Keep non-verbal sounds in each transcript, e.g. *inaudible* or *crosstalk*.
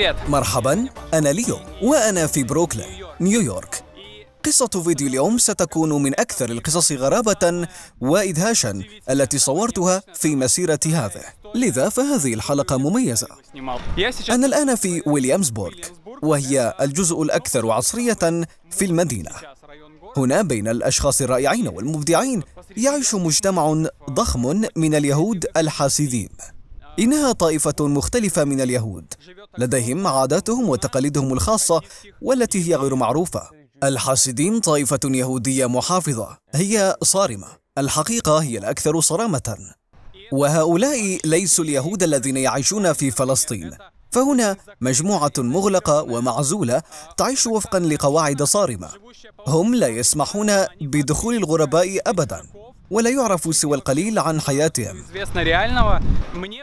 Привет. مرحبا أنا ليو وأنا في بروكلين نيويورك قصة فيديو اليوم ستكون من أكثر القصص غرابة وإدهاشا التي صورتها في مسيرة هذه لذا فهذه الحلقة مميزة أنا الآن في ويليامزبورغ وهي الجزء الأكثر عصرية في المدينة هنا بين الأشخاص الرائعين والمبدعين يعيش مجتمع ضخم من اليهود الحاسدين إنها طائفة مختلفة من اليهود لديهم عاداتهم وتقاليدهم الخاصة والتي هي غير معروفة الحاسدين طائفة يهودية محافظة هي صارمة الحقيقة هي الأكثر صرامة وهؤلاء ليسوا اليهود الذين يعيشون في فلسطين فهنا مجموعة مغلقة ومعزولة تعيش وفقا لقواعد صارمة هم لا يسمحون بدخول الغرباء أبدا ولا يعرف سوى القليل عن حياتهم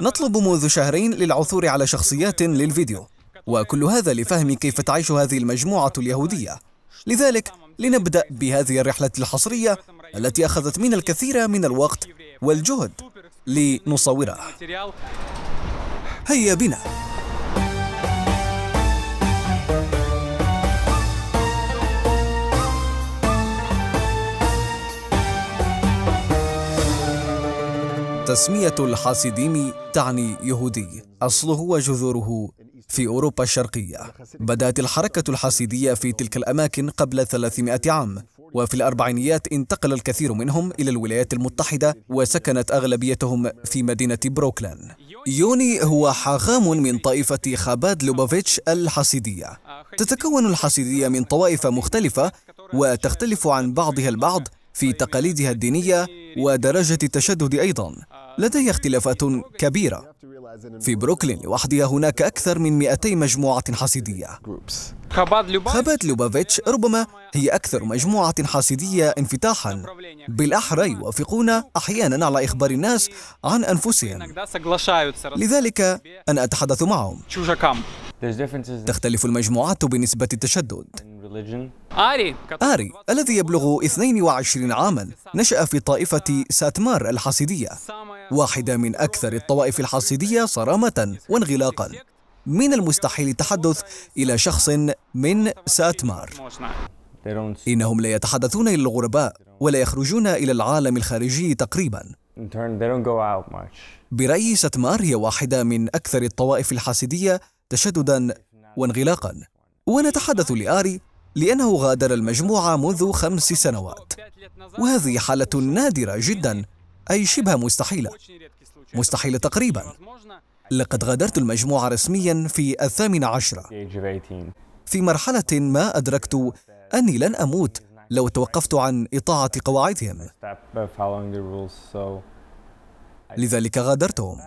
نطلب منذ شهرين للعثور على شخصيات للفيديو وكل هذا لفهم كيف تعيش هذه المجموعة اليهودية لذلك لنبدأ بهذه الرحلة الحصرية التي أخذت منا الكثير من الوقت والجهد لنصورها هيا بنا تسمية الحاسديم تعني يهودي أصله وجذوره في أوروبا الشرقية بدأت الحركة الحاسدية في تلك الأماكن قبل 300 عام وفي الأربعينيات انتقل الكثير منهم إلى الولايات المتحدة وسكنت أغلبيتهم في مدينة بروكلان يوني هو حاخام من طائفة خاباد لوبوفيتش الحاسدية تتكون الحاسدية من طوائف مختلفة وتختلف عن بعضها البعض في تقاليدها الدينية ودرجة التشدد أيضا لدي اختلافات كبيرة في بروكلين لوحدها هناك أكثر من 200 مجموعة حاسدية خبات لوبافيتش ربما هي أكثر مجموعة حاسدية انفتاحا بالأحرى يوافقون أحيانا على إخبار الناس عن أنفسهم لذلك أنا أتحدث معهم تختلف المجموعات بنسبة التشدد آري الذي يبلغ 22 عاما نشأ في طائفة ساتمار الحاسدية واحدة من أكثر الطوائف الحاسدية صرامة وانغلاقا من المستحيل التحدث إلى شخص من ساتمار إنهم لا يتحدثون إلى الغرباء ولا يخرجون إلى العالم الخارجي تقريباً برأيي ساتمار هي واحدة من أكثر الطوائف الحاسدية تشدداً وانغلاقاً ونتحدث لآري لأنه غادر المجموعة منذ خمس سنوات وهذه حالة نادرة جدا أي شبه مستحيلة مستحيلة تقريبا لقد غادرت المجموعة رسميا في الثامن عشرة في مرحلة ما أدركت أني لن أموت لو توقفت عن إطاعة قواعدهم لذلك غادرتهم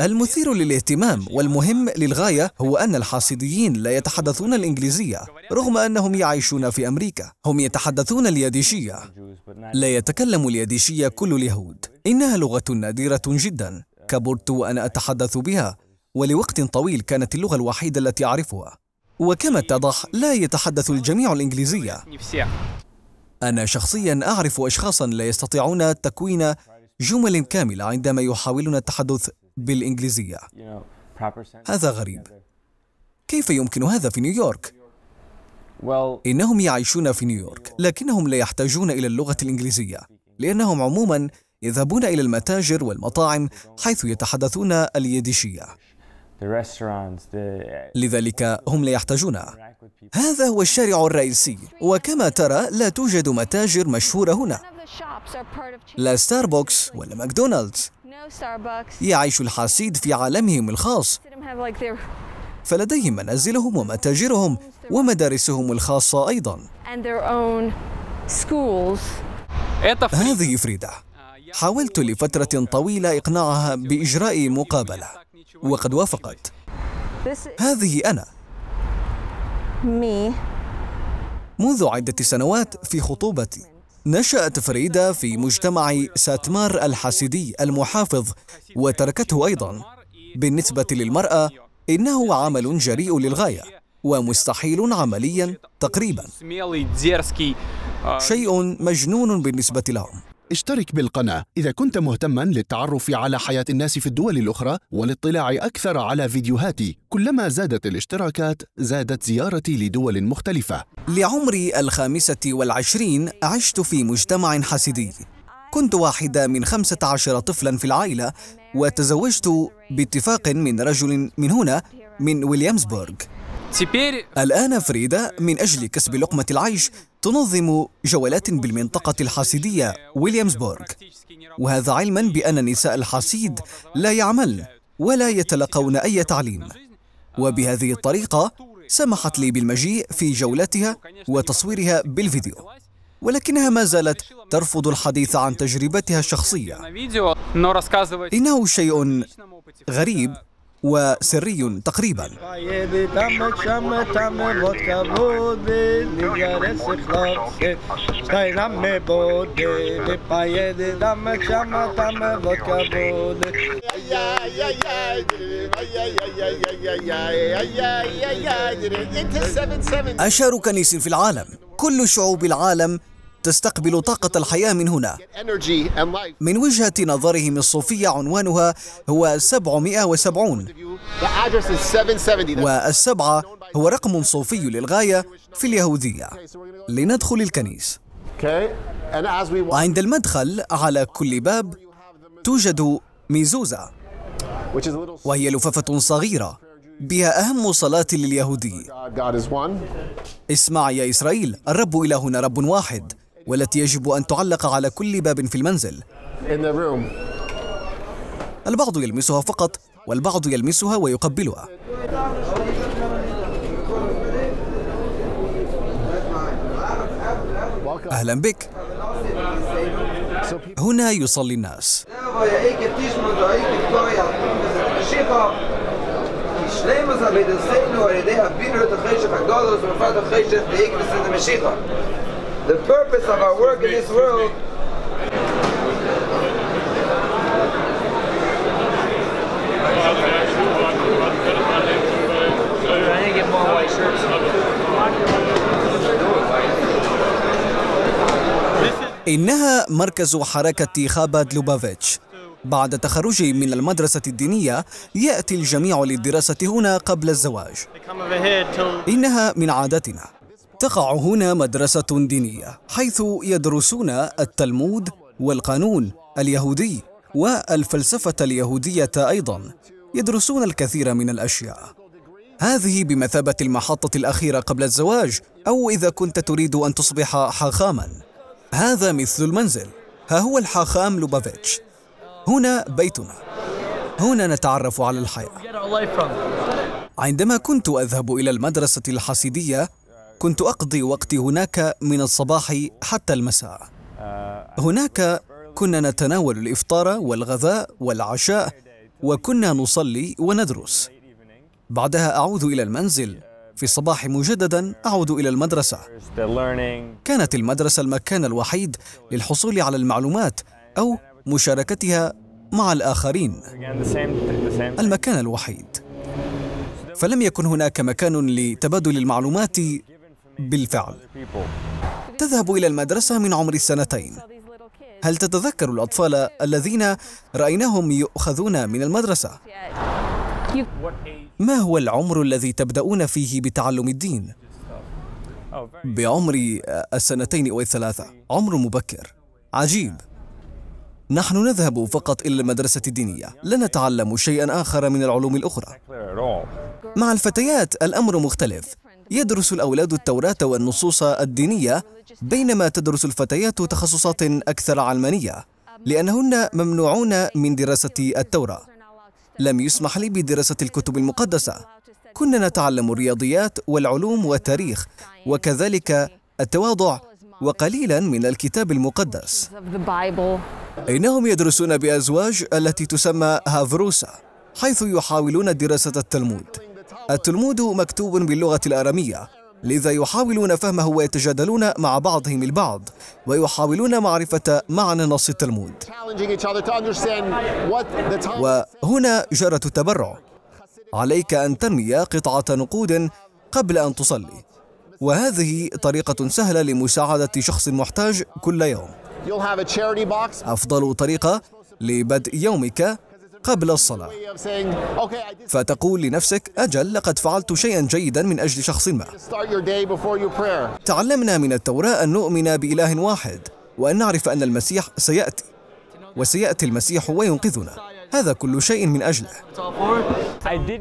المثير للاهتمام والمهم للغاية هو أن الحاسديين لا يتحدثون الإنجليزية رغم أنهم يعيشون في أمريكا هم يتحدثون اليديشية لا يتكلم اليديشية كل اليهود إنها لغة نادرة جدا كبرت وأنا أتحدث بها ولوقت طويل كانت اللغة الوحيدة التي أعرفها وكما اتضح لا يتحدث الجميع الإنجليزية أنا شخصيا أعرف أشخاصا لا يستطيعون تكوين جمل كاملة عندما يحاولون التحدث بالإنجليزية هذا غريب كيف يمكن هذا في نيويورك؟ إنهم يعيشون في نيويورك لكنهم لا يحتاجون إلى اللغة الإنجليزية لأنهم عموما يذهبون إلى المتاجر والمطاعم حيث يتحدثون اليديشية Uh, لذلك هم لا يحتاجون هذا هو الشارع الرئيسي وكما ترى لا توجد متاجر مشهورة هنا لا ستاربكس ولا ماكدونالدز يعيش الحاسيد في عالمهم الخاص فلديهم منازلهم ومتاجرهم ومدارسهم الخاصة أيضا إيه هذه فريدة حاولت لفترة طويلة إقناعها بإجراء مقابلة وقد وافقت هذه أنا منذ عدة سنوات في خطوبتي نشأت فريدة في مجتمع ساتمار الحاسدي المحافظ وتركته أيضا بالنسبة للمرأة إنه عمل جريء للغاية ومستحيل عمليا تقريبا شيء مجنون بالنسبة لهم اشترك بالقناة إذا كنت مهتما للتعرف على حياة الناس في الدول الأخرى والاطلاع أكثر على فيديوهاتي كلما زادت الاشتراكات زادت زيارتي لدول مختلفة لعمري الخامسة والعشرين عشت في مجتمع حسدي كنت واحدة من خمسة عشر طفلا في العائلة وتزوجت باتفاق من رجل من هنا من ويليامزبورغ الآن فريدة من أجل كسب لقمة العيش تنظم جولات بالمنطقة الحاسدية ويليامزبورغ وهذا علما بأن النساء الحاسيد لا يعمل ولا يتلقون أي تعليم وبهذه الطريقة سمحت لي بالمجيء في جولتها وتصويرها بالفيديو ولكنها ما زالت ترفض الحديث عن تجربتها الشخصية إنه شيء غريب وسري تقريبا أشهر كنيس في العالم كل شعوب العالم تستقبل طاقة الحياة من هنا من وجهة نظرهم الصوفية عنوانها هو 770 والسبعة هو رقم صوفي للغاية في اليهودية لندخل الكنيس عند المدخل على كل باب توجد ميزوزة وهي لفافة صغيرة بها أهم صلاة لليهودي اسمع يا إسرائيل الرب إلهنا رب واحد والتي يجب أن تعلق على كل باب في المنزل البعض يلمسها فقط والبعض يلمسها ويقبلها أهلا بك هنا يصلي الناس the purpose of our work in this world إنها مركز حركة خاباد لوبافيتش بعد تخرجي من المدرسة الدينية يأتي الجميع للدراسة هنا قبل الزواج إنها من عادتنا تقع هنا مدرسة دينية حيث يدرسون التلمود والقانون اليهودي والفلسفة اليهودية أيضا يدرسون الكثير من الأشياء هذه بمثابة المحطة الأخيرة قبل الزواج أو إذا كنت تريد أن تصبح حاخاما هذا مثل المنزل ها هو الحاخام لوبافيتش هنا بيتنا هنا نتعرف على الحياة عندما كنت أذهب إلى المدرسة الحسيدية كنت أقضي وقتي هناك من الصباح حتى المساء هناك كنا نتناول الإفطار والغذاء والعشاء وكنا نصلي وندرس بعدها أعود إلى المنزل في الصباح مجددا أعود إلى المدرسة كانت المدرسة المكان الوحيد للحصول على المعلومات أو مشاركتها مع الآخرين المكان الوحيد فلم يكن هناك مكان لتبادل المعلومات بالفعل تذهب إلى المدرسة من عمر السنتين هل تتذكر الأطفال الذين رأيناهم يؤخذون من المدرسة؟ ما هو العمر الذي تبدأون فيه بتعلم الدين؟ بعمر السنتين أو الثلاثة عمر مبكر عجيب نحن نذهب فقط إلى المدرسة الدينية لا نتعلم شيئا آخر من العلوم الأخرى مع الفتيات الأمر مختلف يدرس الأولاد التوراة والنصوص الدينية بينما تدرس الفتيات تخصصات أكثر علمانية لأنهن ممنوعون من دراسة التوراة لم يسمح لي بدراسة الكتب المقدسة كنا نتعلم الرياضيات والعلوم والتاريخ وكذلك التواضع وقليلا من الكتاب المقدس إنهم يدرسون بأزواج التي تسمى هافروسا حيث يحاولون دراسة التلمود التلمود مكتوب باللغة الآرامية لذا يحاولون فهمه ويتجادلون مع بعضهم البعض ويحاولون معرفة معنى نص التلمود وهنا جرة التبرع عليك أن ترمي قطعة نقود قبل أن تصلي وهذه طريقة سهلة لمساعدة شخص محتاج كل يوم أفضل طريقة لبدء يومك قبل الصلاة فتقول لنفسك أجل لقد فعلت شيئا جيدا من أجل شخص ما تعلمنا من التوراة أن نؤمن بإله واحد وأن نعرف أن المسيح سيأتي وسيأتي المسيح وينقذنا هذا كل شيء من أجله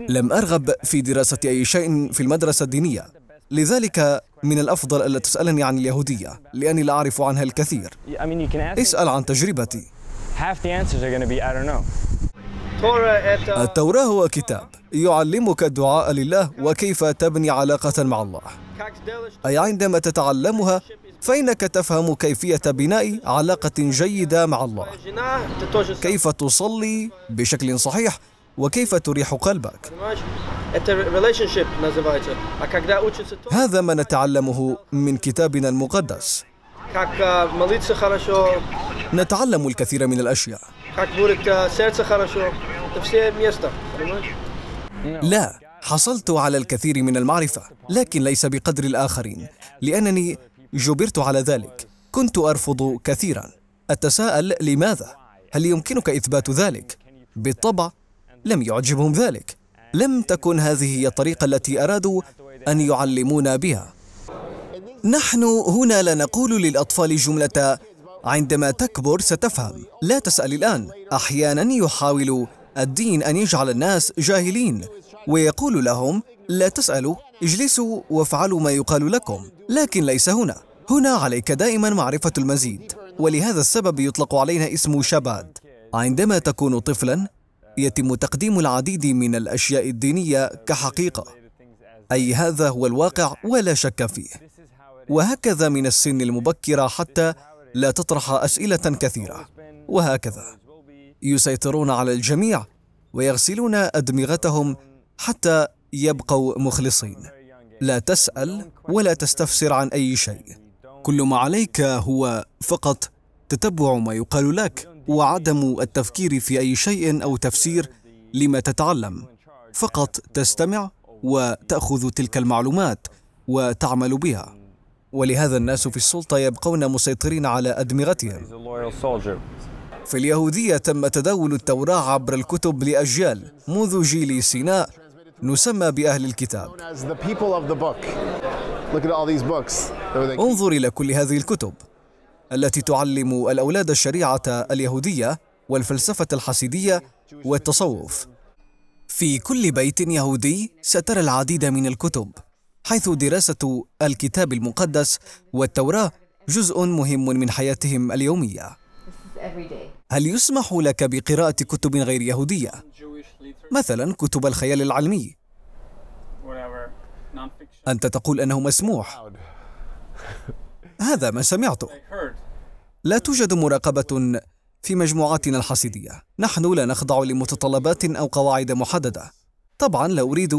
لم أرغب في دراسة أي شيء في المدرسة الدينية لذلك من الأفضل ألا تسألني عن اليهودية لأني لا أعرف عنها الكثير اسأل عن تجربتي التوراة هو كتاب يعلمك الدعاء لله وكيف تبني علاقة مع الله أي عندما تتعلمها فإنك تفهم كيفية بناء علاقة جيدة مع الله كيف تصلي بشكل صحيح وكيف تريح قلبك هذا ما نتعلمه من كتابنا المقدس نتعلم الكثير من الأشياء لا حصلت على الكثير من المعرفة لكن ليس بقدر الآخرين لأنني جبرت على ذلك كنت أرفض كثيرا أتساءل لماذا؟ هل يمكنك إثبات ذلك؟ بالطبع لم يعجبهم ذلك لم تكن هذه هي الطريقة التي أرادوا أن يعلمونا بها نحن هنا لا نقول للأطفال جملة عندما تكبر ستفهم لا تسأل الآن أحيانا يحاول الدين أن يجعل الناس جاهلين ويقول لهم لا تسألوا اجلسوا وافعلوا ما يقال لكم لكن ليس هنا هنا عليك دائما معرفة المزيد ولهذا السبب يطلق علينا اسم شباد عندما تكون طفلا يتم تقديم العديد من الأشياء الدينية كحقيقة أي هذا هو الواقع ولا شك فيه وهكذا من السن المبكرة حتى لا تطرح اسئله كثيره وهكذا يسيطرون على الجميع ويغسلون ادمغتهم حتى يبقوا مخلصين لا تسال ولا تستفسر عن اي شيء كل ما عليك هو فقط تتبع ما يقال لك وعدم التفكير في اي شيء او تفسير لما تتعلم فقط تستمع وتاخذ تلك المعلومات وتعمل بها ولهذا الناس في السلطة يبقون مسيطرين على أدمغتهم في اليهودية تم تداول التوراة عبر الكتب لأجيال منذ جيل سيناء نسمى بأهل الكتاب انظر إلى كل هذه الكتب التي تعلم الأولاد الشريعة اليهودية والفلسفة الحسيدية والتصوف في كل بيت يهودي سترى العديد من الكتب حيث دراسة الكتاب المقدس والتوراة جزء مهم من حياتهم اليومية. هل يسمح لك بقراءة كتب غير يهودية؟ مثلا كتب الخيال العلمي. أنت تقول أنه مسموح. هذا ما سمعته. لا توجد مراقبة في مجموعاتنا الحسيدية نحن لا نخضع لمتطلبات أو قواعد محددة. طبعا لا أريد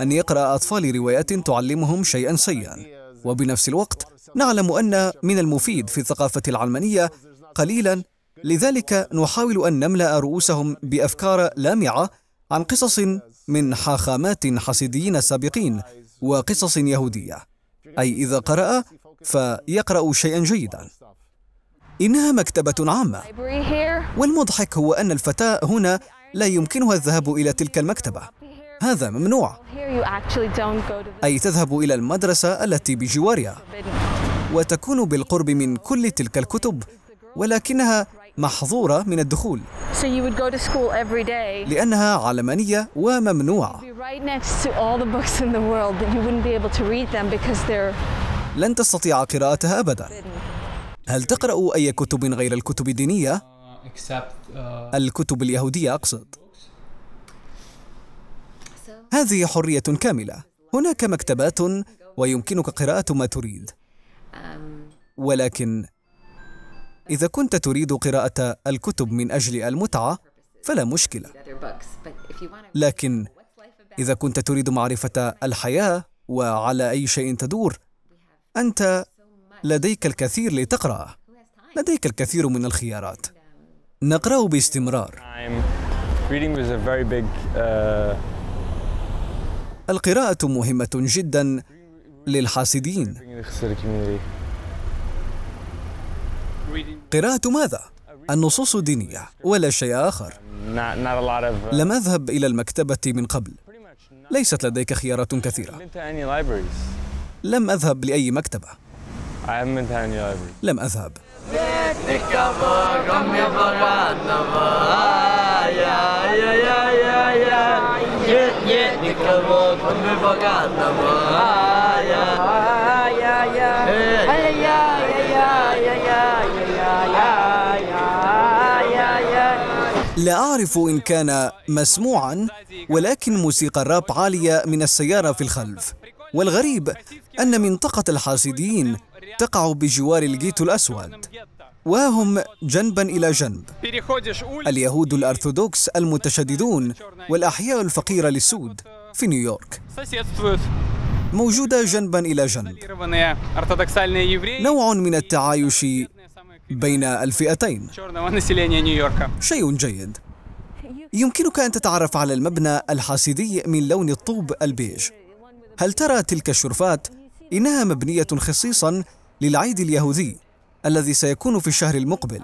أن يقرأ أطفال روايات تعلمهم شيئا سيئا وبنفس الوقت نعلم أن من المفيد في الثقافة العلمانية قليلا لذلك نحاول أن نملأ رؤوسهم بأفكار لامعة عن قصص من حاخامات حسيديين سابقين وقصص يهودية أي إذا قرأ فيقرأ شيئا جيدا إنها مكتبة عامة والمضحك هو أن الفتاة هنا لا يمكنها الذهاب إلى تلك المكتبة هذا ممنوع أي تذهب إلى المدرسة التي بجوارها وتكون بالقرب من كل تلك الكتب ولكنها محظورة من الدخول لأنها علمانية وممنوعة لن تستطيع قراءتها أبدا هل تقرأ أي كتب غير الكتب الدينية؟ uh, uh, الكتب اليهودية أقصد هذه حرية كاملة هناك مكتبات ويمكنك قراءة ما تريد ولكن إذا كنت تريد قراءة الكتب من أجل المتعة فلا مشكلة لكن إذا كنت تريد معرفة الحياة وعلى أي شيء تدور أنت لديك الكثير لتقرأه لديك الكثير من الخيارات نقرأ باستمرار القراءة مهمة جدا للحاسدين قراءة ماذا؟ النصوص الدينية ولا شيء آخر لم أذهب إلى المكتبة من قبل ليست لديك خيارات كثيرة لم أذهب لأي مكتبة لم أذهب لا أعرف إن كان مسموعا ولكن موسيقى الراب عالية من السيارة في الخلف والغريب أن منطقة الحاسدين تقع بجوار الجيت الأسود وهم جنبا إلى جنب اليهود الأرثوذكس المتشددون والأحياء الفقيرة للسود في نيويورك موجودة جنبا إلى جنب نوع من التعايش بين الفئتين شيء جيد يمكنك أن تتعرف على المبنى الحاسدي من لون الطوب البيج هل ترى تلك الشرفات؟ إنها مبنية خصيصا للعيد اليهودي الذي سيكون في الشهر المقبل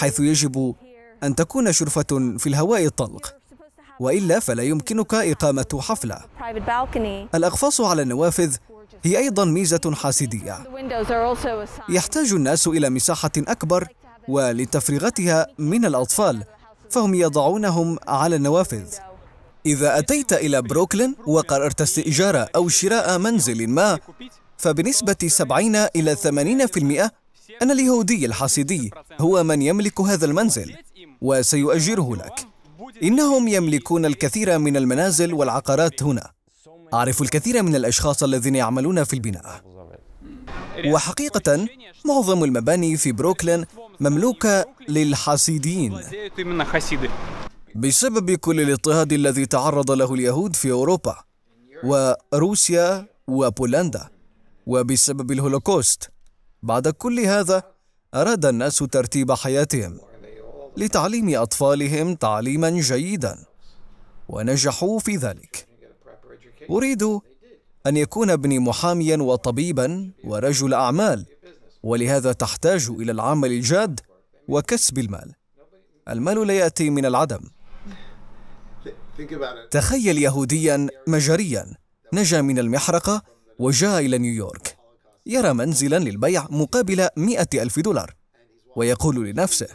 حيث يجب أن تكون شرفة في الهواء الطلق وإلا فلا يمكنك إقامة حفلة الأقفاص على النوافذ هي أيضا ميزة حاسدية يحتاج الناس إلى مساحة أكبر ولتفريغتها من الأطفال فهم يضعونهم على النوافذ إذا أتيت إلى بروكلين وقررت استئجار أو شراء منزل ما فبنسبة 70 إلى 80% أن اليهودي الحاسدي هو من يملك هذا المنزل وسيؤجره لك إنهم يملكون الكثير من المنازل والعقارات هنا أعرف الكثير من الأشخاص الذين يعملون في البناء وحقيقة معظم المباني في بروكلين مملوكة للحسيدين بسبب كل الاضطهاد الذي تعرض له اليهود في أوروبا وروسيا وبولندا وبسبب الهولوكوست بعد كل هذا أراد الناس ترتيب حياتهم لتعليم أطفالهم تعليما جيدا ونجحوا في ذلك أريد أن يكون ابني محاميا وطبيبا ورجل أعمال ولهذا تحتاج إلى العمل الجاد وكسب المال المال لا يأتي من العدم تخيل يهوديا مجريا نجا من المحرقة وجاء إلى نيويورك يرى منزلا للبيع مقابل مئة ألف دولار ويقول لنفسه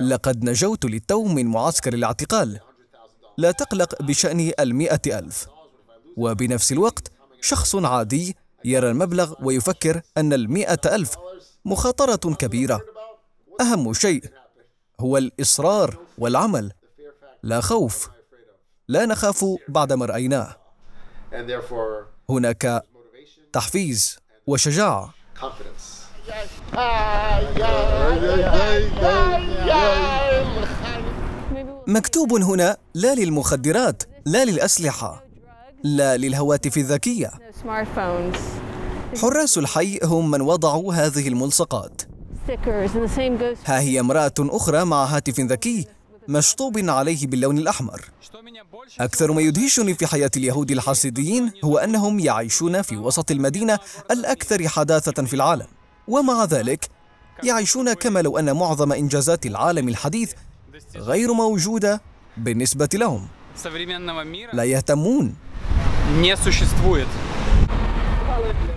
لقد نجوت للتو من معسكر الاعتقال لا تقلق بشأن المئة ألف وبنفس الوقت شخص عادي يرى المبلغ ويفكر أن المئة ألف مخاطرة كبيرة أهم شيء هو الإصرار والعمل لا خوف لا نخاف بعدما رأيناه هناك تحفيز وشجاعة مكتوب هنا لا للمخدرات لا للأسلحة لا للهواتف الذكية حراس الحي هم من وضعوا هذه الملصقات ها هي امرأة أخرى مع هاتف ذكي مشطوب عليه باللون الأحمر أكثر ما يدهشني في حياة اليهود الحسيديين هو أنهم يعيشون في وسط المدينة الأكثر حداثة في العالم ومع ذلك يعيشون كما لو أن معظم إنجازات العالم الحديث غير موجودة بالنسبة لهم لا يهتمون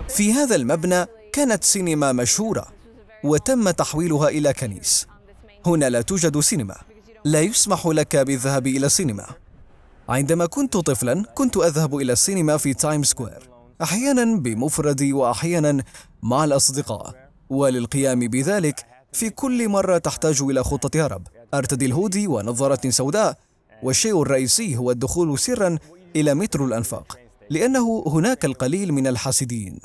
في هذا المبنى كانت سينما مشهورة وتم تحويلها إلى كنيس هنا لا توجد سينما لا يسمح لك بالذهاب إلى السينما عندما كنت طفلا كنت أذهب إلى السينما في تايم سكوير أحيانا بمفردي وأحيانا مع الأصدقاء وللقيام بذلك في كل مرة تحتاج إلى خطة هرب أرتدي الهودي ونظارة سوداء والشيء الرئيسي هو الدخول سرا إلى مترو الأنفاق لأنه هناك القليل من الحاسدين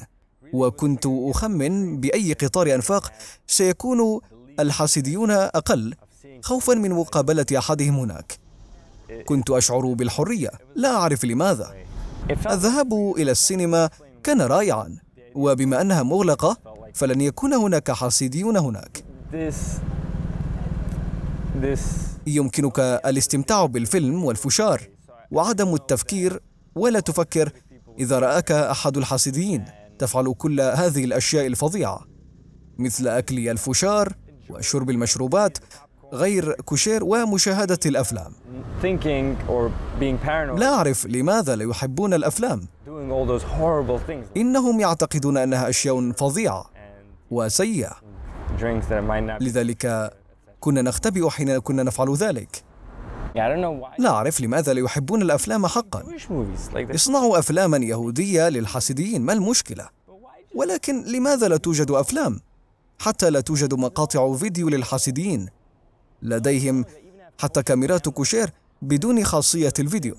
وكنت أخمن بأي قطار أنفاق سيكون الحاسديون أقل خوفا من مقابلة أحدهم هناك كنت أشعر بالحرية لا أعرف لماذا الذهاب إلى السينما كان رائعا وبما أنها مغلقة فلن يكون هناك حاسديون هناك يمكنك الاستمتاع بالفيلم والفشار وعدم التفكير ولا تفكر إذا رآك أحد الحاسدين تفعل كل هذه الأشياء الفظيعة مثل أكل الفشار وشرب المشروبات غير كوشير ومشاهدة الأفلام لا أعرف لماذا لا يحبون الأفلام إنهم يعتقدون أنها أشياء فظيعة وسيئة لذلك كنا نختبئ حين كنا نفعل ذلك لا أعرف لماذا لا يحبون الأفلام حقا اصنعوا أفلاما يهودية للحسديين ما المشكلة ولكن لماذا لا توجد أفلام؟ حتى لا توجد مقاطع فيديو للحسديين لديهم حتى كاميرات كوشير بدون خاصية الفيديو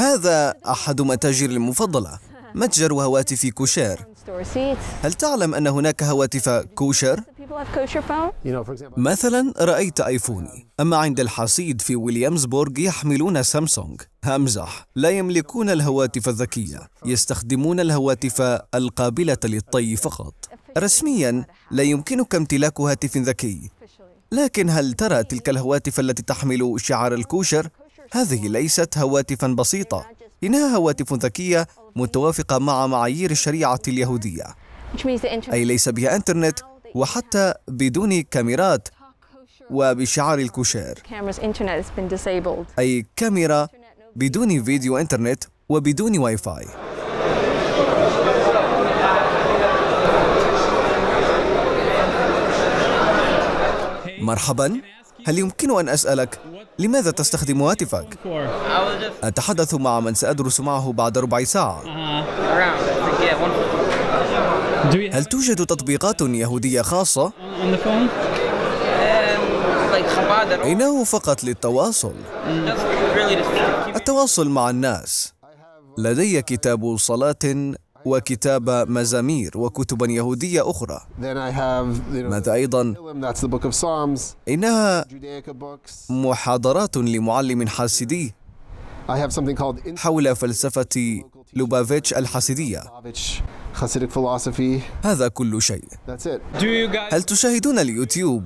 هذا أحد متاجري المفضلة متجر هواتف كوشير هل تعلم أن هناك هواتف كوشير؟ مثلا رأيت آيفوني أما عند الحصيد في ويليامزبورغ يحملون سامسونج همزح لا يملكون الهواتف الذكية يستخدمون الهواتف القابلة للطي فقط رسميا لا يمكنك امتلاك هاتف ذكي لكن هل ترى تلك الهواتف التي تحمل شعار الكوشر؟ هذه ليست هواتفا بسيطة إنها هواتف ذكية متوافقة مع معايير الشريعة اليهودية أي ليس بها إنترنت وحتى بدون كاميرات وبشعار الكوشير أي كاميرا بدون فيديو إنترنت وبدون واي فاي مرحبا هل يمكن أن أسألك لماذا تستخدم هاتفك؟ أتحدث مع من سأدرس معه بعد ربع ساعة هل توجد تطبيقات يهودية خاصة؟ إنه فقط للتواصل التواصل مع الناس لدي كتاب صلاة وكتاب مزامير وكتبا يهودية أخرى ماذا أيضا؟ إنها محاضرات لمعلم حاسدي حول فلسفة لوبافيتش الحاسدية هذا كل شيء هل تشاهدون اليوتيوب؟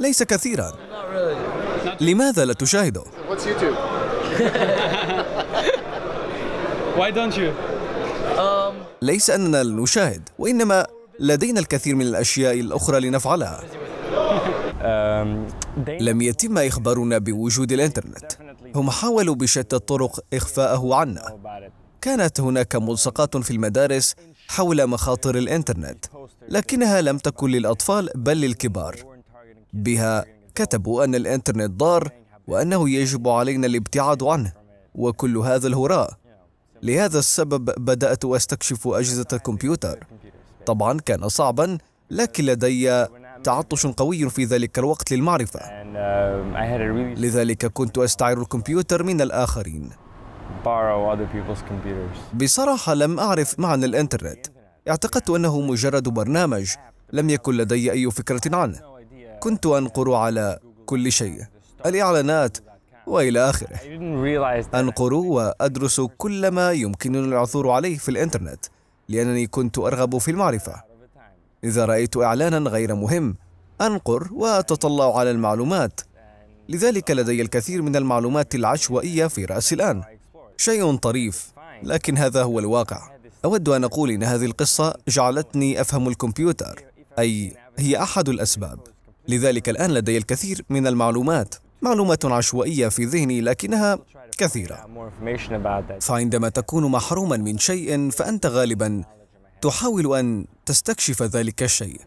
ليس كثيرا لماذا لا تشاهده؟ *laughs* Why don't you? ليس أننا نشاهد وإنما لدينا الكثير من الأشياء الأخرى لنفعلها لم يتم إخبارنا بوجود الإنترنت هم حاولوا بشتى الطرق إخفاءه عنا كانت هناك ملصقات في المدارس حول مخاطر الإنترنت لكنها لم تكن للأطفال بل للكبار بها كتبوا أن الإنترنت ضار وأنه يجب علينا الابتعاد عنه وكل هذا الهراء لهذا السبب بدأت أستكشف أجهزة الكمبيوتر طبعا كان صعبا لكن لدي تعطش قوي في ذلك الوقت للمعرفة لذلك كنت أستعير الكمبيوتر من الآخرين بصراحة لم أعرف معنى الإنترنت اعتقدت أنه مجرد برنامج لم يكن لدي أي فكرة عنه كنت أنقر على كل شيء الإعلانات وإلى آخره أنقر وأدرس كل ما يمكنني العثور عليه في الإنترنت لأنني كنت أرغب في المعرفة إذا رأيت إعلانا غير مهم أنقر وأتطلع على المعلومات لذلك لدي الكثير من المعلومات العشوائية في رأسي الآن شيء طريف لكن هذا هو الواقع أود أن أقول إن هذه القصة جعلتني أفهم الكمبيوتر أي هي أحد الأسباب لذلك الآن لدي الكثير من المعلومات معلومات عشوائية في ذهني لكنها كثيرة فعندما تكون محروما من شيء فأنت غالبا تحاول أن تستكشف ذلك الشيء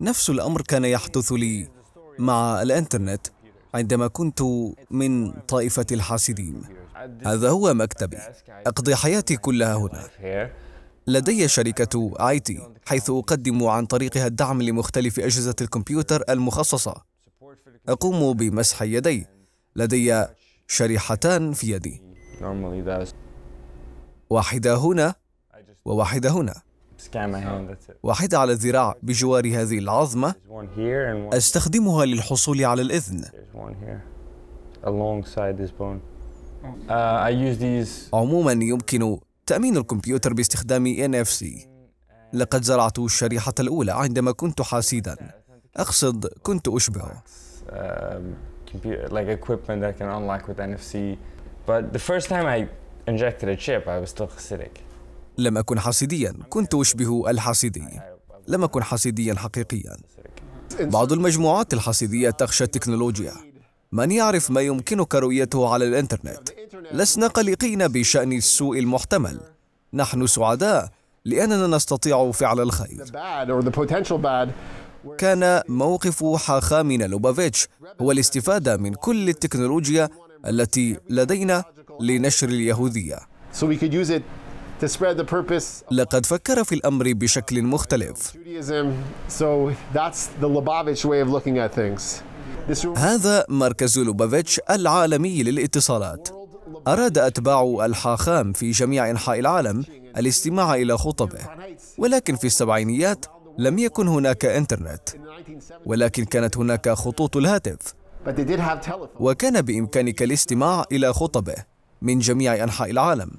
نفس الأمر كان يحدث لي مع الإنترنت عندما كنت من طائفة الحاسدين هذا هو مكتبي أقضي حياتي كلها هنا لدي شركة اي تي حيث أقدم عن طريقها الدعم لمختلف أجهزة الكمبيوتر المخصصة أقوم بمسح يدي لدي شريحتان في يدي واحدة هنا وواحدة هنا واحدة على الذراع بجوار هذه العظمة أستخدمها للحصول على الإذن oh. عموما يمكن تأمين الكمبيوتر باستخدام NFC لقد زرعت الشريحة الأولى عندما كنت حاسدا أقصد كنت أشبع um, لم أكن حاسديا كنت أشبه الحاسدي لم أكن حاسديا حقيقيا بعض المجموعات الحاسدية تخشى التكنولوجيا من يعرف ما يمكنك رؤيته على الإنترنت لسنا قلقين بشأن السوء المحتمل نحن سعداء لأننا نستطيع فعل الخير كان موقف حاخامنا لوبافيتش هو الاستفادة من كل التكنولوجيا التي لدينا لنشر اليهودية لقد فكر في الأمر بشكل مختلف هذا مركز لوبافيتش العالمي للاتصالات أراد أتباع الحاخام في جميع أنحاء العالم الاستماع إلى خطبه ولكن في السبعينيات لم يكن هناك إنترنت ولكن كانت هناك خطوط الهاتف وكان بإمكانك الاستماع إلى خطبه من جميع أنحاء العالم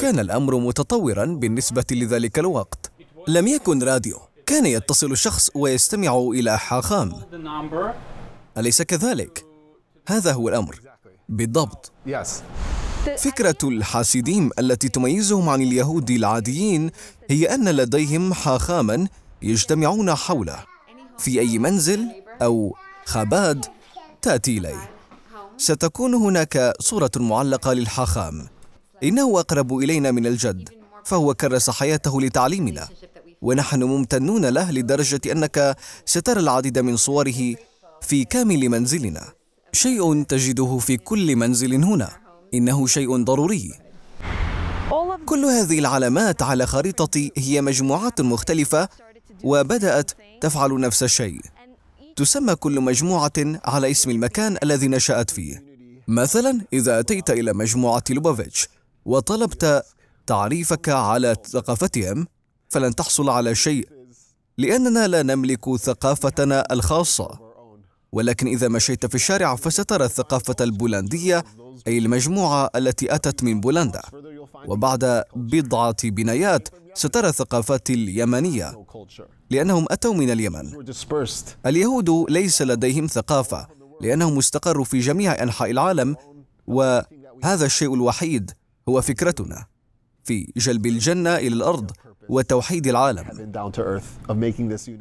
كان الأمر متطورا بالنسبة لذلك الوقت لم يكن راديو كان يتصل الشخص ويستمع إلى حاخام أليس كذلك؟ هذا هو الأمر بالضبط فكرة الحاسدين التي تميزهم عن اليهود العاديين هي أن لديهم حاخاما يجتمعون حوله في أي منزل أو خباد تأتي إليه ستكون هناك صورة معلقة للحاخام إنه أقرب إلينا من الجد فهو كرس حياته لتعليمنا ونحن ممتنون له لدرجة أنك سترى العديد من صوره في كامل منزلنا شيء تجده في كل منزل هنا إنه شيء ضروري كل هذه العلامات على خريطتي هي مجموعات مختلفة وبدأت تفعل نفس الشيء تسمى كل مجموعة على اسم المكان الذي نشأت فيه مثلا إذا أتيت إلى مجموعة لوبوفيتش وطلبت تعريفك على ثقافتهم فلن تحصل على شيء لأننا لا نملك ثقافتنا الخاصة ولكن إذا مشيت في الشارع فسترى الثقافة البولندية أي المجموعة التي أتت من بولندا وبعد بضعة بنايات سترى الثقافات اليمنية لأنهم أتوا من اليمن اليهود ليس لديهم ثقافة لأنهم استقروا في جميع أنحاء العالم وهذا الشيء الوحيد هو فكرتنا في جلب الجنة إلى الأرض وتوحيد العالم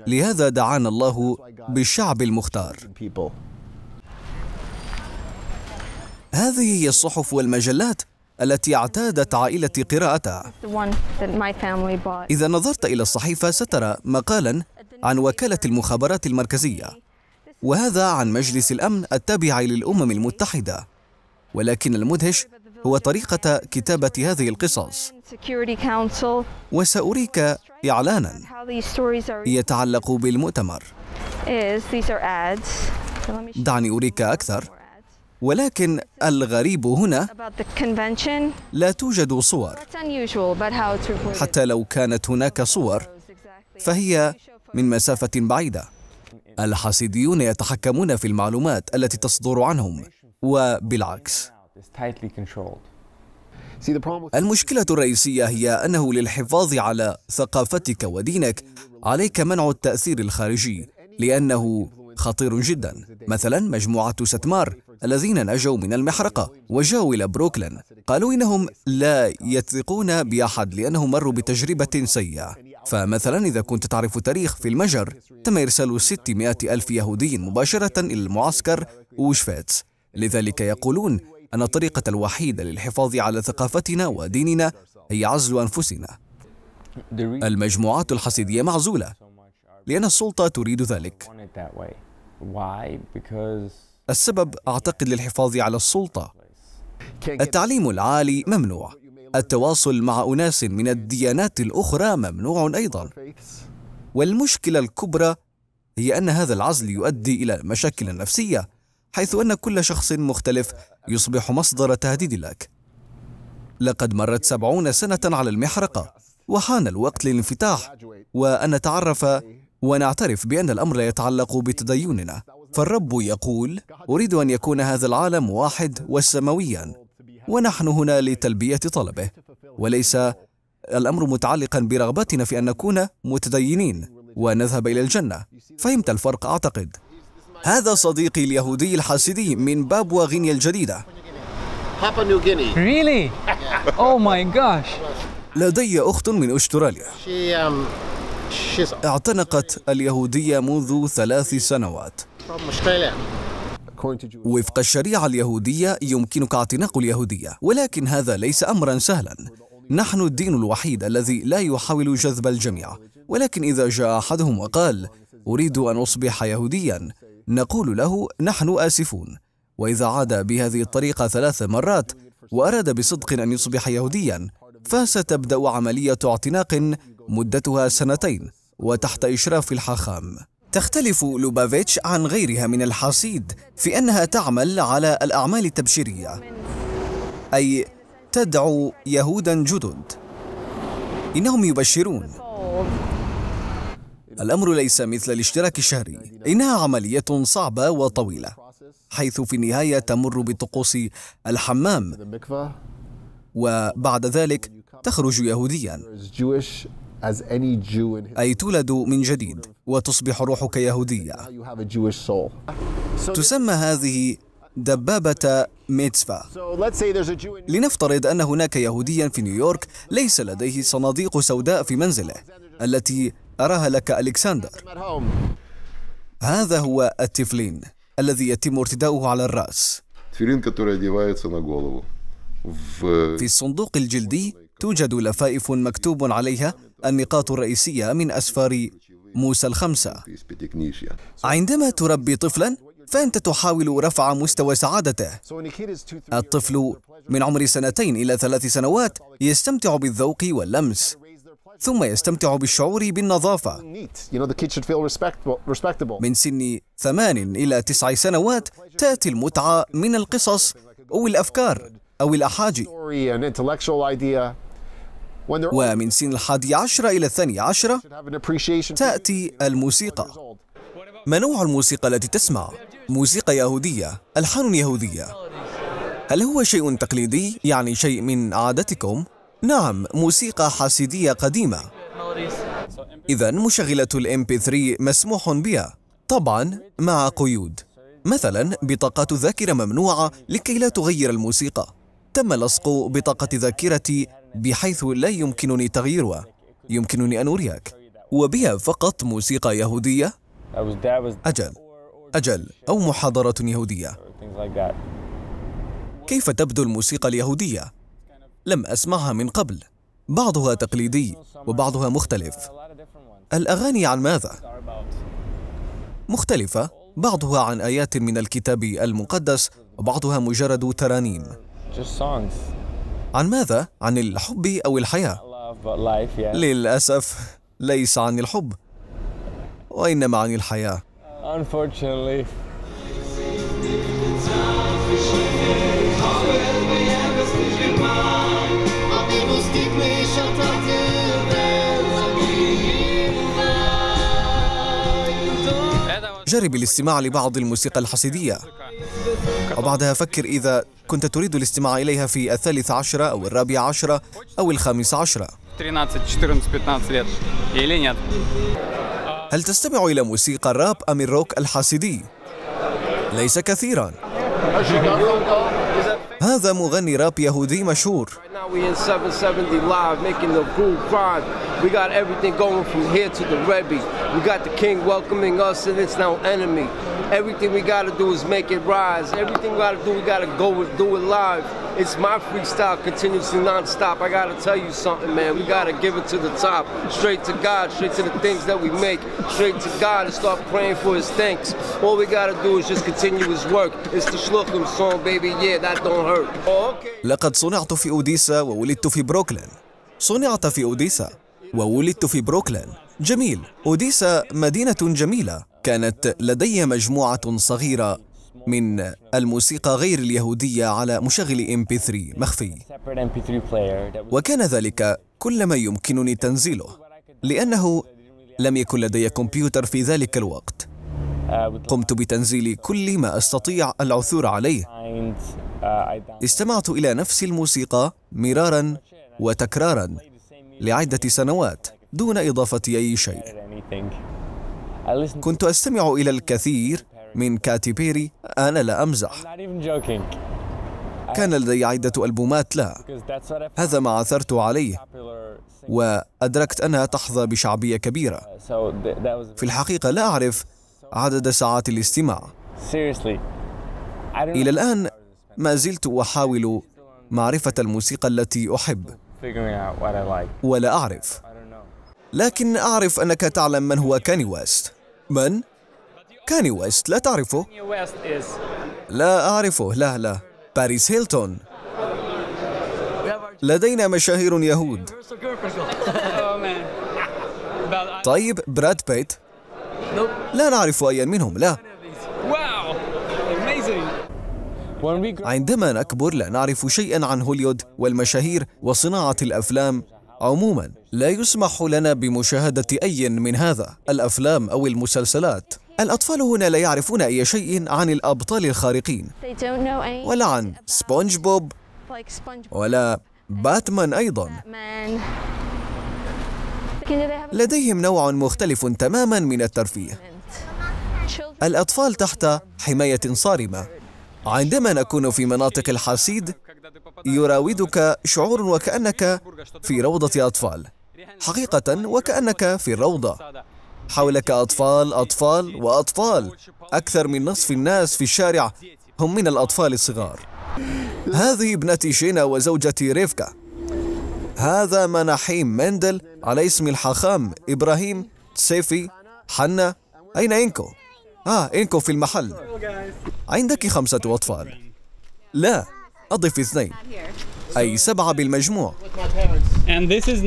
لهذا دعانا الله بالشعب المختار هذه هي الصحف والمجلات التي اعتادت عائلتي قراءتها إذا نظرت إلى الصحيفة سترى مقالا عن وكالة المخابرات المركزية وهذا عن مجلس الأمن التابع للأمم المتحدة ولكن المدهش هو طريقة كتابة هذه القصص وسأريك إعلانا يتعلق بالمؤتمر دعني أريك أكثر ولكن الغريب هنا لا توجد صور حتى لو كانت هناك صور فهي من مسافة بعيدة الحاسديون يتحكمون في المعلومات التي تصدر عنهم وبالعكس المشكلة الرئيسية هي أنه للحفاظ على ثقافتك ودينك عليك منع التأثير الخارجي لأنه خطير جدا مثلا مجموعة ستمار الذين نجوا من المحرقة وجاءوا إلى بروكلين قالوا إنهم لا يثقون بأحد لأنهم مروا بتجربة سيئة فمثلا إذا كنت تعرف التاريخ في المجر تم إرسال 600 ألف يهودي مباشرة إلى المعسكر أوشفيتس لذلك يقولون أن الطريقة الوحيدة للحفاظ على ثقافتنا وديننا هي عزل أنفسنا المجموعات الحسيدية معزولة لأن السلطة تريد ذلك السبب أعتقد للحفاظ على السلطة التعليم العالي ممنوع التواصل مع أناس من الديانات الأخرى ممنوع أيضا والمشكلة الكبرى هي أن هذا العزل يؤدي إلى مشاكل نفسية حيث أن كل شخص مختلف يصبح مصدر تهديد لك لقد مرت سبعون سنة على المحرقة وحان الوقت للانفتاح وأن نتعرف ونعترف بأن الأمر لا يتعلق بتديننا فالرب يقول أريد أن يكون هذا العالم واحد وسماويا ونحن هنا لتلبية طلبه وليس الأمر متعلقا برغبتنا في أن نكون متدينين ونذهب إلى الجنة فهمت الفرق أعتقد هذا صديقي اليهودي الحاسدي من بابوا غينيا الجديدة oh لدي أخت من أستراليا um, اعتنقت اليهودية منذ ثلاث سنوات وفق الشريعة اليهودية يمكنك اعتناق اليهودية ولكن هذا ليس أمرا سهلا نحن الدين الوحيد الذي لا يحاول جذب الجميع ولكن إذا جاء أحدهم وقال أريد أن أصبح يهوديا نقول له نحن آسفون وإذا عاد بهذه الطريقة ثلاث مرات وأراد بصدق أن يصبح يهوديا فستبدأ عملية اعتناق مدتها سنتين وتحت إشراف الحاخام تختلف لوبافيتش عن غيرها من الحصيد في أنها تعمل على الأعمال التبشيرية أي تدعو يهودا جدد إنهم يبشرون الأمر ليس مثل الاشتراك الشهري إنها عملية صعبة وطويلة حيث في النهاية تمر بطقوس الحمام وبعد ذلك تخرج يهوديا أي تولد من جديد وتصبح روحك يهودية تسمى هذه دبابة ميتسفا لنفترض أن هناك يهوديا في نيويورك ليس لديه صناديق سوداء في منزله التي أراها لك ألكسندر هذا هو التفلين الذي يتم ارتداؤه على الرأس في الصندوق الجلدي توجد لفائف مكتوب عليها النقاط الرئيسية من أسفار موسى الخمسة عندما تربي طفلا فأنت تحاول رفع مستوى سعادته الطفل من عمر سنتين إلى ثلاث سنوات يستمتع بالذوق واللمس ثم يستمتع بالشعور بالنظافة من سن ثمان إلى تسع سنوات تأتي المتعة من القصص أو الأفكار أو الأحاجي ومن سن الحادي عشر إلى الثاني عشرة تأتي الموسيقى ما نوع الموسيقى التي تسمع؟ موسيقى يهودية، ألحان يهودية هل هو شيء تقليدي؟ يعني شيء من عادتكم؟ نعم موسيقى حاسيدية قديمة إذا مشغلة الام بي 3 مسموح بها طبعا مع قيود مثلا بطاقات ذاكرة ممنوعة لكي لا تغير الموسيقى تم لصق بطاقة ذاكرتي بحيث لا يمكنني تغييرها يمكنني أن أريك وبها فقط موسيقى يهودية أجل أجل أو محاضرة يهودية كيف تبدو الموسيقى اليهودية؟ لم أسمعها من قبل بعضها تقليدي وبعضها مختلف الأغاني عن ماذا؟ مختلفة بعضها عن آيات من الكتاب المقدس وبعضها مجرد ترانيم عن ماذا؟ عن الحب أو الحياة للأسف ليس عن الحب وإنما عن الحياة Unfortunately. جرب الاستماع لبعض الموسيقى الحسيدية وبعدها فكر إذا كنت تريد الاستماع إليها في الثالث عشرة أو الرابع عشرة أو الخامس عشرة هل تستمع إلى موسيقى الراب أم الروك الحاسدي؟ ليس كثيرا هذا مغني راب يهودي مشهور We got the king welcoming us and it's no enemy. Everything we gotta do is make it rise. Everything we gotta do, we gotta go with, do it live. It's my freestyle continuously non-stop. I gotta tell you something, man. We gotta give it to the top. Straight to God, straight to the things that we make. Straight to God and start praying for his thanks. All we gotta do is just continue his work. It's the Shluchim song, baby. Yeah, that don't hurt. Oh, okay. لقد صنعت في أوديسا وولدت في بروكلين. صنعت في أوديسا وولدت في بروكلين. جميل أوديسا مدينة جميلة كانت لدي مجموعة صغيرة من الموسيقى غير اليهودية على مشغل ام بي 3 مخفي وكان ذلك كل ما يمكنني تنزيله لأنه لم يكن لدي كمبيوتر في ذلك الوقت قمت بتنزيل كل ما أستطيع العثور عليه استمعت إلى نفس الموسيقى مرارا وتكرارا لعدة سنوات دون إضافة أي شيء كنت أستمع إلى الكثير من كاتي بيري أنا لا أمزح كان لدي عدة ألبومات لا هذا ما عثرت عليه وأدركت أنها تحظى بشعبية كبيرة في الحقيقة لا أعرف عدد ساعات الاستماع إلى الآن ما زلت أحاول معرفة الموسيقى التي أحب ولا أعرف لكن أعرف أنك تعلم من هو كاني ويست من؟ كاني ويست لا تعرفه؟ لا أعرفه لا لا باريس هيلتون لدينا مشاهير يهود طيب براد بيت لا نعرف أيا منهم لا عندما نكبر لا نعرف شيئا عن هوليود والمشاهير وصناعة الأفلام عموما لا يسمح لنا بمشاهدة أي من هذا الأفلام أو المسلسلات الأطفال هنا لا يعرفون أي شيء عن الأبطال الخارقين ولا عن سبونج بوب ولا باتمان أيضا لديهم نوع مختلف تماما من الترفيه الأطفال تحت حماية صارمة عندما نكون في مناطق الحصيد يراودك شعور وكأنك في روضة أطفال حقيقة وكأنك في الروضة حولك أطفال أطفال وأطفال أكثر من نصف الناس في الشارع هم من الأطفال الصغار هذه ابنتي شينا وزوجتي ريفكا هذا مناحيم مندل على اسم الحاخام إبراهيم سيفي حنا أين إنكو؟ آه إنكو في المحل عندك خمسة أطفال لا أضف اثنين أي سبعة بالمجموع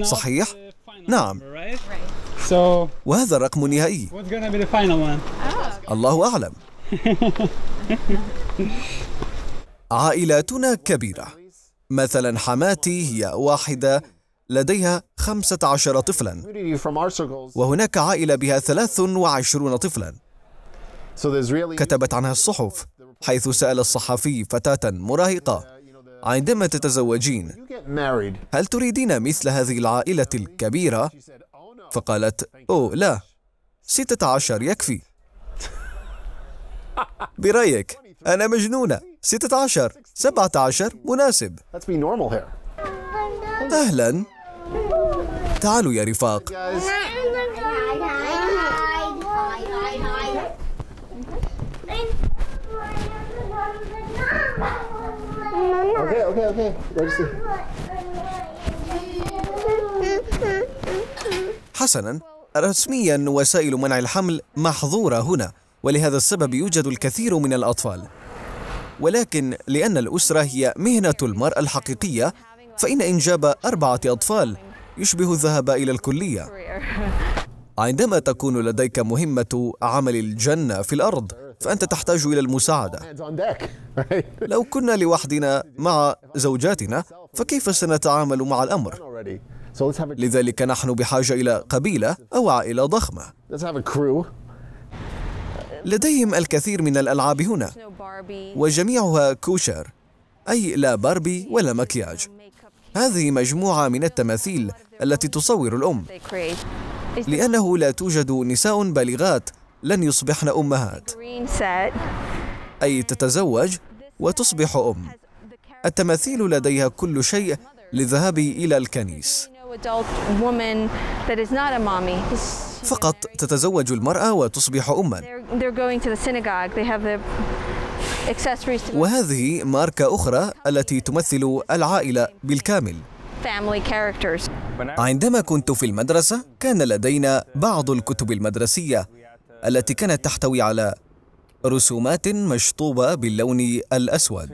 صحيح؟ نعم وهذا الرقم النهائي آه. الله أعلم *laughs* عائلاتنا كبيرة مثلا حماتي هي واحدة لديها 15 طفلا وهناك عائلة بها 23 طفلا كتبت عنها الصحف حيث سأل الصحفي فتاة مراهقة عندما تتزوجين هل تريدين مثل هذه العائلة الكبيرة؟ فقالت أوه لا ستة عشر يكفي *laughs* برأيك أنا مجنونة ستة عشر سبعة عشر مناسب أهلا تعالوا يا رفاق *laughs* okay, okay. Let's see. حسنا رسميا وسائل منع الحمل محظورة هنا ولهذا السبب يوجد الكثير من الأطفال ولكن لأن الأسرة هي مهنة المرأة الحقيقية فإن إنجاب أربعة أطفال يشبه الذهاب إلى الكلية عندما تكون لديك مهمة عمل الجنة في الأرض فأنت تحتاج إلى المساعدة *laughs* لو كنا لوحدنا مع زوجاتنا فكيف سنتعامل مع الأمر؟ لذلك نحن بحاجة إلى قبيلة أو عائلة ضخمة لديهم الكثير من الألعاب هنا وجميعها كوشر أي لا باربي ولا مكياج هذه مجموعة من التماثيل التي تصور الأم لأنه لا توجد نساء بالغات لن يصبحن أمهات أي تتزوج وتصبح أم التماثيل لديها كل شيء للذهاب إلى الكنيس فقط تتزوج المرأة وتصبح أما وهذه ماركة أخرى التي تمثل العائلة بالكامل عندما كنت في المدرسة كان لدينا بعض الكتب المدرسية التي كانت تحتوي على رسومات مشطوبة باللون الأسود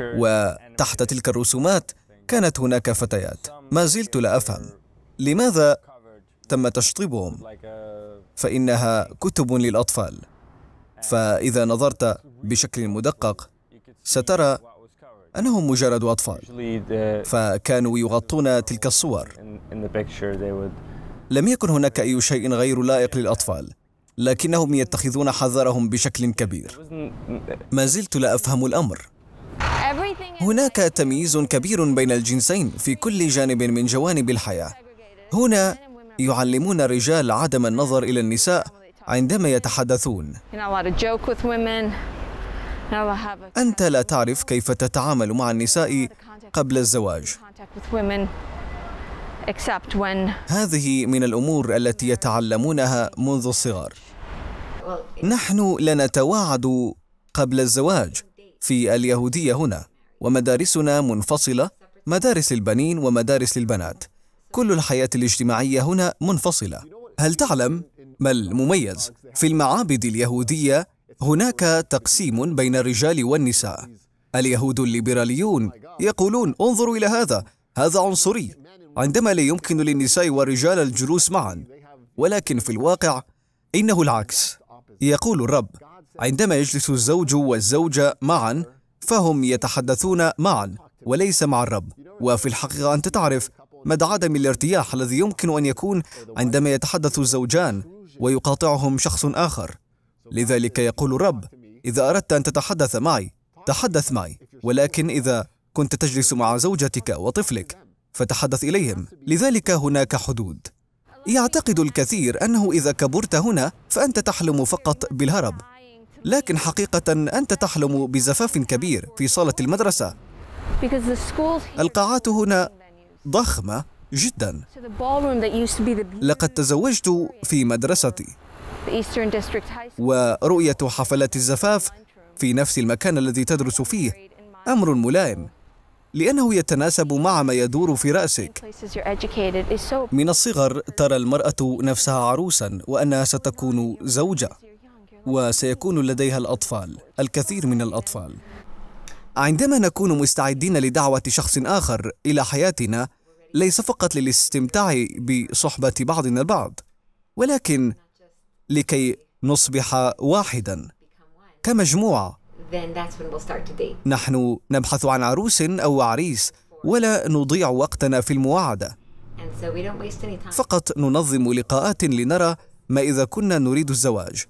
وتحت تلك الرسومات كانت هناك فتيات ما زلت لا أفهم لماذا تم تشطيبهم فإنها كتب للأطفال فإذا نظرت بشكل مدقق سترى أنهم مجرد أطفال فكانوا يغطون تلك الصور لم يكن هناك أي شيء غير لائق للأطفال لكنهم يتخذون حذرهم بشكل كبير ما زلت لا أفهم الأمر هناك تمييز كبير بين الجنسين في كل جانب من جوانب الحياة هنا يعلمون الرجال عدم النظر إلى النساء عندما يتحدثون أنت لا تعرف كيف تتعامل مع النساء قبل الزواج هذه من الأمور التي يتعلمونها منذ الصغر نحن لا نتواعد قبل الزواج في اليهودية هنا ومدارسنا منفصلة مدارس البنين ومدارس للبنات كل الحياة الاجتماعية هنا منفصلة هل تعلم ما المميز في المعابد اليهودية هناك تقسيم بين الرجال والنساء اليهود الليبراليون يقولون انظروا إلى هذا هذا عنصري عندما لا يمكن للنساء والرجال الجلوس معا ولكن في الواقع إنه العكس يقول الرب عندما يجلس الزوج والزوجة معا فهم يتحدثون معا وليس مع الرب وفي الحقيقة أنت تعرف مدى عدم الارتياح الذي يمكن أن يكون عندما يتحدث الزوجان ويقاطعهم شخص آخر لذلك يقول الرب إذا أردت أن تتحدث معي تحدث معي ولكن إذا كنت تجلس مع زوجتك وطفلك فتحدث إليهم لذلك هناك حدود يعتقد الكثير أنه إذا كبرت هنا فأنت تحلم فقط بالهرب لكن حقيقة أنت تحلم بزفاف كبير في صالة المدرسة القاعات هنا ضخمة جدا لقد تزوجت في مدرستي ورؤية حفلات الزفاف في نفس المكان الذي تدرس فيه أمر ملائم لأنه يتناسب مع ما يدور في رأسك من الصغر ترى المرأة نفسها عروسا وأنها ستكون زوجة وسيكون لديها الأطفال الكثير من الأطفال عندما نكون مستعدين لدعوة شخص آخر إلى حياتنا ليس فقط للاستمتاع بصحبة بعضنا البعض ولكن لكي نصبح واحدا كمجموعة then that's when we'll start to date. نحن نبحث عن عروس أو عريس ولا نضيع وقتنا في المواعدة And so we don't waste any time. فقط ننظم لقاءات لنرى ما إذا كنا نريد الزواج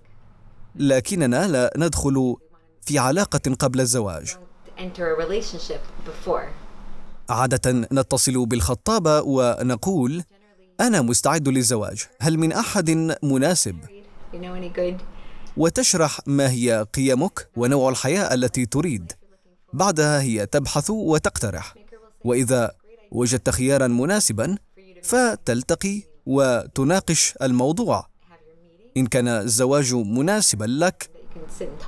لكننا لا ندخل في علاقة قبل الزواج عادة نتصل بالخطابة ونقول أنا مستعد للزواج هل من أحد مناسب؟ وتشرح ما هي قيمك ونوع الحياة التي تريد بعدها هي تبحث وتقترح وإذا وجدت خيارا مناسبا فتلتقي وتناقش الموضوع إن كان الزواج مناسبا لك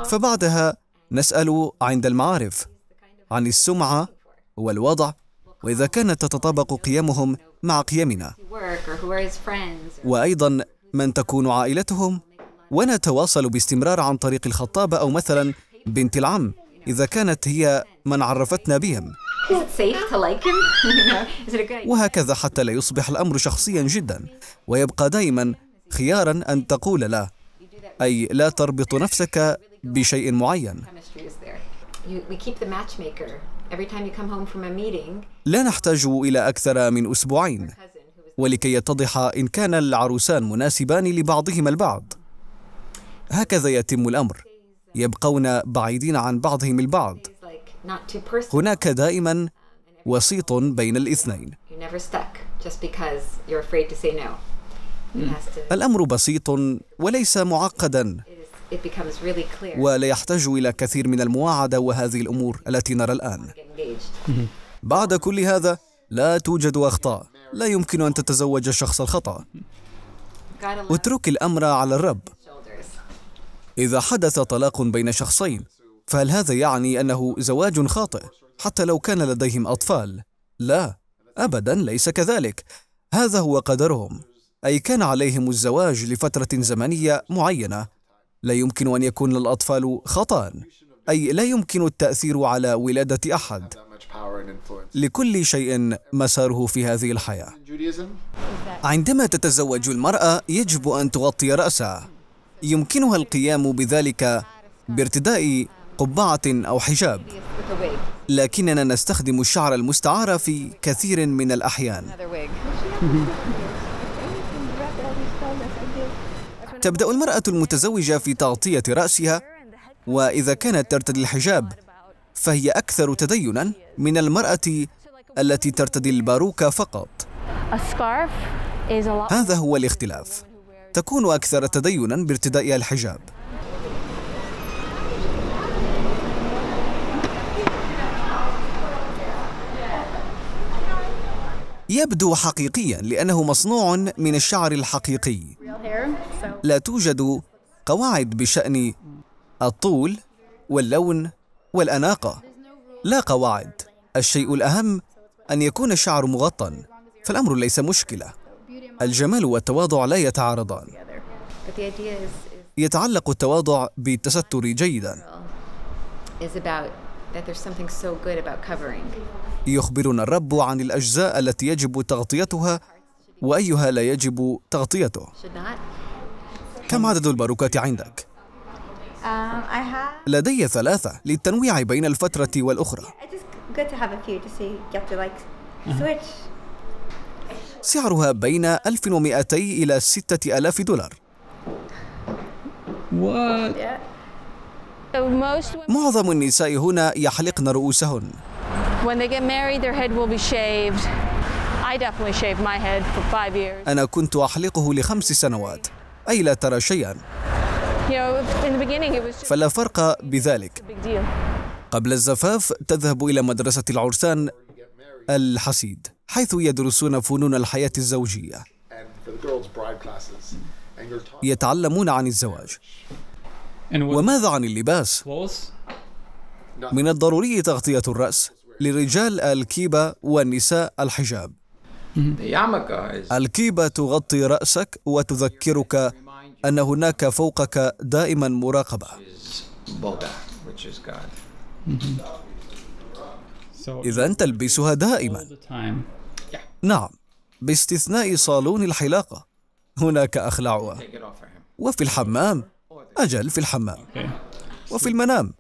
فبعدها نسأل عند المعارف عن السمعة والوضع وإذا كانت تتطابق قيمهم مع قيمنا وأيضا من تكون عائلتهم ونتواصل باستمرار عن طريق الخطابة أو مثلا بنت العم إذا كانت هي من عرفتنا بهم *laughs* وهكذا حتى لا يصبح الأمر شخصيا جدا ويبقى دائما خيارا أن تقول لا أي لا تربط نفسك بشيء معين لا نحتاج إلى أكثر من أسبوعين ولكي يتضح إن كان العروسان مناسبان لبعضهما البعض هكذا يتم الأمر يبقون بعيدين عن بعضهم البعض هناك دائما وسيط بين الاثنين الأمر بسيط وليس معقدا ولا يحتاج إلى كثير من المواعدة وهذه الأمور التي نرى الآن بعد كل هذا لا توجد أخطاء لا يمكن أن تتزوج الشخص الخطأ اترك الأمر على الرب إذا حدث طلاق بين شخصين فهل هذا يعني أنه زواج خاطئ حتى لو كان لديهم أطفال؟ لا أبدا ليس كذلك هذا هو قدرهم أي كان عليهم الزواج لفترة زمنية معينة لا يمكن أن يكون للأطفال خطأ أي لا يمكن التأثير على ولادة أحد لكل شيء مساره في هذه الحياة عندما تتزوج المرأة يجب أن تغطي رأسها يمكنها القيام بذلك بارتداء قبعة أو حجاب لكننا نستخدم الشعر المستعار في كثير من الأحيان تبدأ المرأة المتزوجة في تغطية رأسها وإذا كانت ترتدي الحجاب فهي أكثر تدينا من المرأة التي ترتدي الباروكة فقط هذا هو الاختلاف تكون أكثر تدينا بارتدائها الحجاب يبدو حقيقيا لأنه مصنوع من الشعر الحقيقي لا توجد قواعد بشأن الطول واللون والأناقة لا قواعد الشيء الأهم أن يكون الشعر مغطى فالأمر ليس مشكلة الجمال والتواضع لا يتعارضان يتعلق التواضع بالتستر جيدا يخبرنا الرب عن الأجزاء التي يجب تغطيتها وأيها لا يجب تغطيته كم عدد الباروكات عندك؟ um, لدي ثلاثة للتنويع بين الفترة والأخرى سعرها بين 1200 إلى 6000 دولار What? معظم النساء هنا يحلقن رؤوسهن أنا كنت أحلقه لخمس سنوات أي لا ترى شيئا فلا فرق بذلك قبل الزفاف تذهب إلى مدرسة العرسان الحسيد حيث يدرسون فنون الحياة الزوجية يتعلمون عن الزواج وماذا عن اللباس؟ من الضروري تغطية الرأس للرجال الكيبة والنساء الحجاب الكيبة تغطي رأسك وتذكرك أن هناك فوقك دائما مراقبة إذا تلبسها دائما نعم باستثناء صالون الحلاقة هناك أخلعها وفي الحمام أجل في الحمام وفي المنام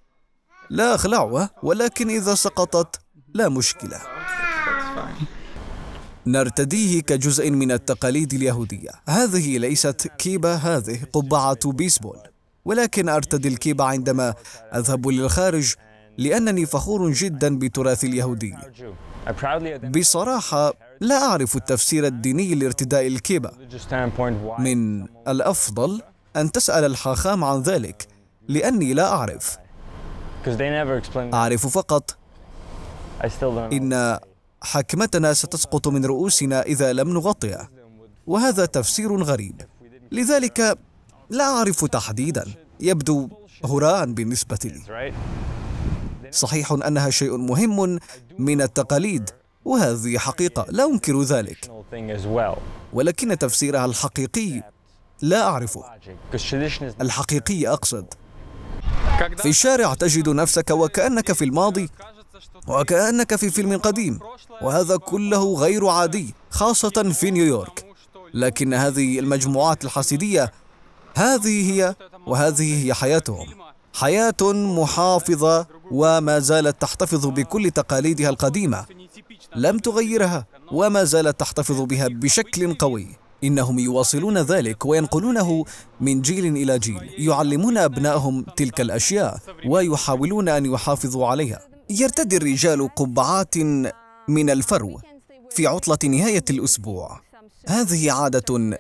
لا أخلعها ولكن إذا سقطت لا مشكلة نرتديه كجزء من التقاليد اليهودية هذه ليست كيبة هذه قبعة بيسبول ولكن أرتدي الكيبة عندما أذهب للخارج لأنني فخور جدا بتراثي اليهودي بصراحة لا أعرف التفسير الديني لارتداء الكيبة من الأفضل أن تسأل الحاخام عن ذلك لأني لا أعرف أعرف فقط إن حكمتنا ستسقط من رؤوسنا إذا لم نغطيها وهذا تفسير غريب لذلك لا أعرف تحديدا يبدو هراء بالنسبة لي صحيح أنها شيء مهم من التقاليد وهذه حقيقة لا أنكر ذلك ولكن تفسيرها الحقيقي لا أعرفه الحقيقي أقصد في الشارع تجد نفسك وكأنك في الماضي وكأنك في فيلم قديم وهذا كله غير عادي خاصة في نيويورك لكن هذه المجموعات الحاسدية هذه هي وهذه هي حياتهم حياة محافظة وما زالت تحتفظ بكل تقاليدها القديمة لم تغيرها وما زالت تحتفظ بها بشكل قوي إنهم يواصلون ذلك وينقلونه من جيل إلى جيل يعلمون أبنائهم تلك الأشياء ويحاولون أن يحافظوا عليها يرتدي الرجال قبعات من الفرو في عطلة نهاية الأسبوع هذه عادة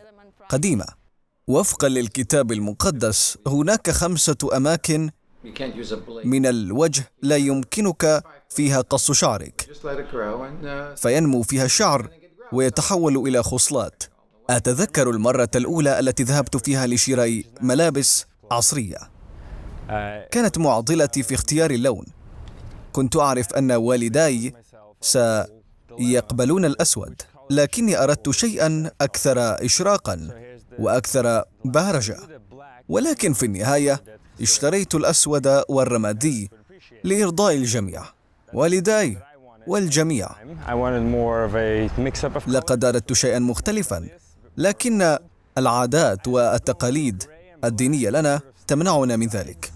قديمة وفقا للكتاب المقدس هناك خمسة أماكن من الوجه لا يمكنك فيها قص شعرك uh, فينمو فيها الشعر ويتحول إلى خصلات أتذكر المرة الأولى التي ذهبت فيها لشراء ملابس عصرية آه، كانت معضلتي في اختيار اللون كنت أعرف أن والداي سيقبلون الأسود لكني أردت شيئا أكثر إشراقا وأكثر بهرجة ولكن في النهاية اشتريت الأسود والرمادي لإرضاء الجميع والداي والجميع لقد أردت شيئا مختلفا لكن العادات والتقاليد الدينية لنا تمنعنا من ذلك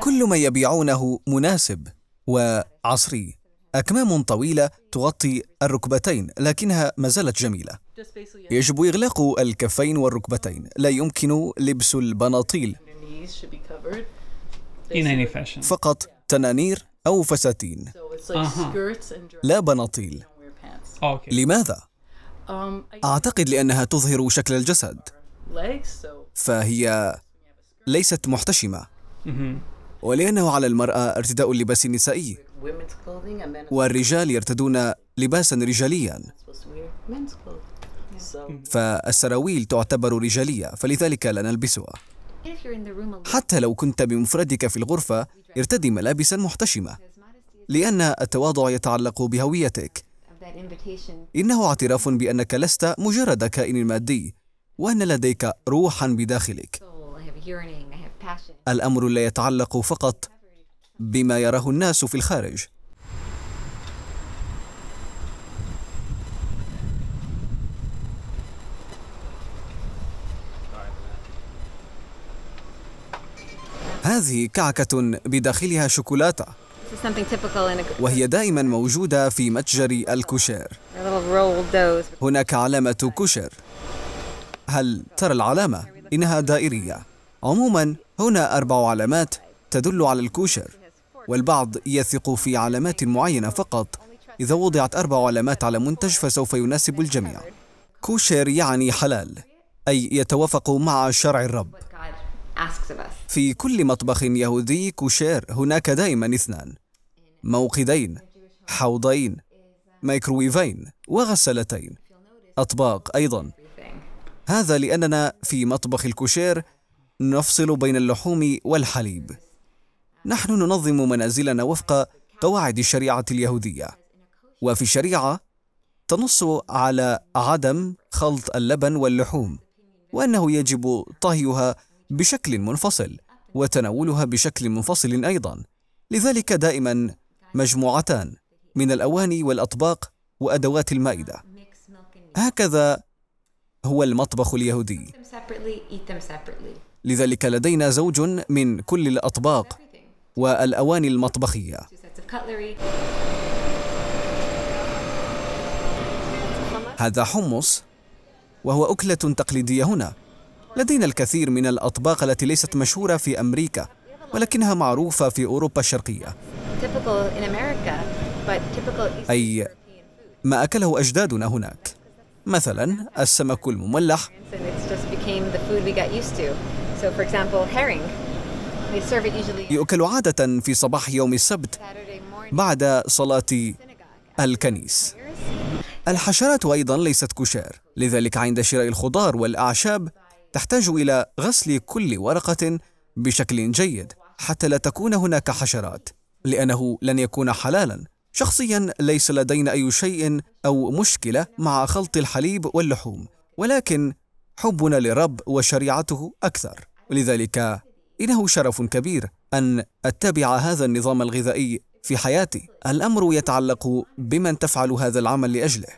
كل ما يبيعونه مناسب وعصري أكمام طويلة تغطي الركبتين لكنها ما زالت جميلة يجب إغلاق الكفين والركبتين لا يمكن لبس البناطيل فقط تنانير أو فساتين uh-huh. لا بناطيل لماذا؟ um, أعتقد لأنها تظهر شكل الجسد فهي ليست محتشمة mm-hmm. ولأنه على المرأة ارتداء اللباس النسائي والرجال يرتدون لباسا رجاليا فالسراويل تعتبر رجالية فلذلك لا نلبسها حتى لو كنت بمفردك في الغرفة ارتدي ملابسا محتشمة لأن التواضع يتعلق بهويتك إنه اعتراف بأنك لست مجرد كائن مادي وأن لديك روحا بداخلك الأمر لا يتعلق فقط بما يراه الناس في الخارج هذه كعكة بداخلها شوكولاتة وهي دائما موجودة في متجر الكشير هناك علامة كشير هل ترى العلامة؟ إنها دائرية عموما هنا أربع علامات تدل على الكوشر والبعض يثق في علامات معينة فقط إذا وضعت أربع علامات على منتج فسوف يناسب الجميع كوشر يعني حلال أي يتوافق مع شرع الرب في كل مطبخ يهودي كوشير هناك دائما اثنان موقدين حوضين ميكروويفين وغسلتين أطباق أيضا هذا لأننا في مطبخ الكوشير نفصل بين اللحوم والحليب نحن ننظم منازلنا وفق قواعد الشريعة اليهودية وفي الشريعة تنص على عدم خلط اللبن واللحوم وأنه يجب طهيها بشكل منفصل وتناولها بشكل منفصل أيضا لذلك دائما مجموعتان من الأواني والأطباق وأدوات المائدة هكذا هو المطبخ اليهودي لذلك لدينا زوج من كل الأطباق والأواني المطبخية هذا حمص وهو أكلة تقليدية هنا لدينا الكثير من الأطباق التي ليست مشهورة في أمريكا ولكنها معروفة في أوروبا الشرقية أي ما أكله أجدادنا هناك مثلا السمك المملح يؤكل عادة في صباح يوم السبت بعد صلاة الكنيس الحشرات أيضا ليست كشار لذلك عند شراء الخضار والأعشاب تحتاج إلى غسل كل ورقة بشكل جيد حتى لا تكون هناك حشرات لأنه لن يكون حلالا شخصيا ليس لدينا أي شيء أو مشكلة مع خلط الحليب واللحوم ولكن حبنا للرب وشريعته أكثر ولذلك إنه شرف كبير أن أتبع هذا النظام الغذائي في حياتي الأمر يتعلق بمن تفعل هذا العمل لأجله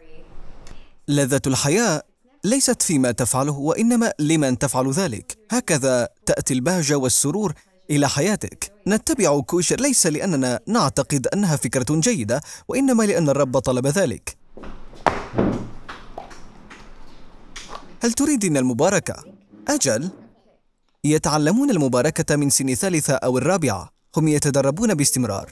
لذة الحياة ليست فيما تفعله وإنما لمن تفعل ذلك هكذا تأتي البهجة والسرور إلى حياتك نتبع كوشر ليس لأننا نعتقد أنها فكرة جيدة وإنما لأن الرب طلب ذلك هل تريدين المباركة؟ أجل يتعلمون المباركة من سن الثالثة أو الرابعة هم يتدربون باستمرار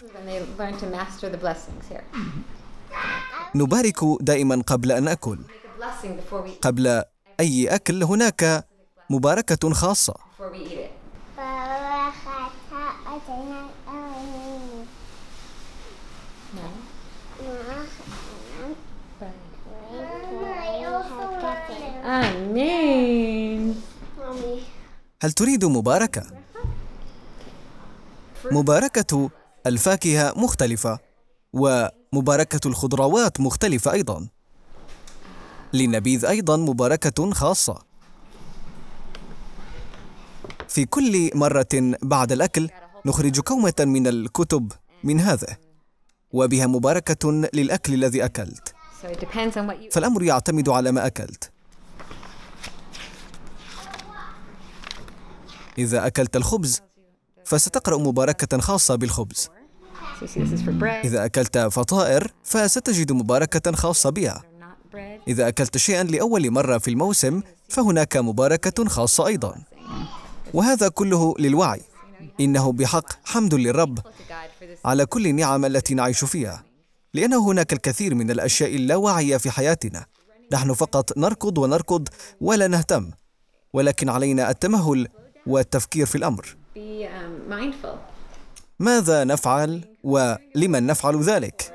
نبارك دائما قبل أن أكل قبل أي أكل هناك مباركة خاصة آمين هل تريد مباركة؟ مباركة الفاكهة مختلفة ومباركة الخضروات مختلفة أيضاً للنبيذ أيضا مباركة خاصة في كل مرة بعد الأكل نخرج كومة من الكتب من هذا وبها مباركة للأكل الذي أكلت فالأمر يعتمد على ما أكلت إذا أكلت الخبز فستقرأ مباركة خاصة بالخبز إذا أكلت فطائر فستجد مباركة خاصة بها إذا أكلت شيئا لأول مرة في الموسم فهناك مباركة خاصة أيضا وهذا كله للوعي إنه بحق حمد للرب على كل النعم التي نعيش فيها لأنه هناك الكثير من الأشياء اللاواعية في حياتنا نحن فقط نركض ونركض ولا نهتم ولكن علينا التمهل والتفكير في الأمر um, ماذا نفعل ولمن نفعل ذلك؟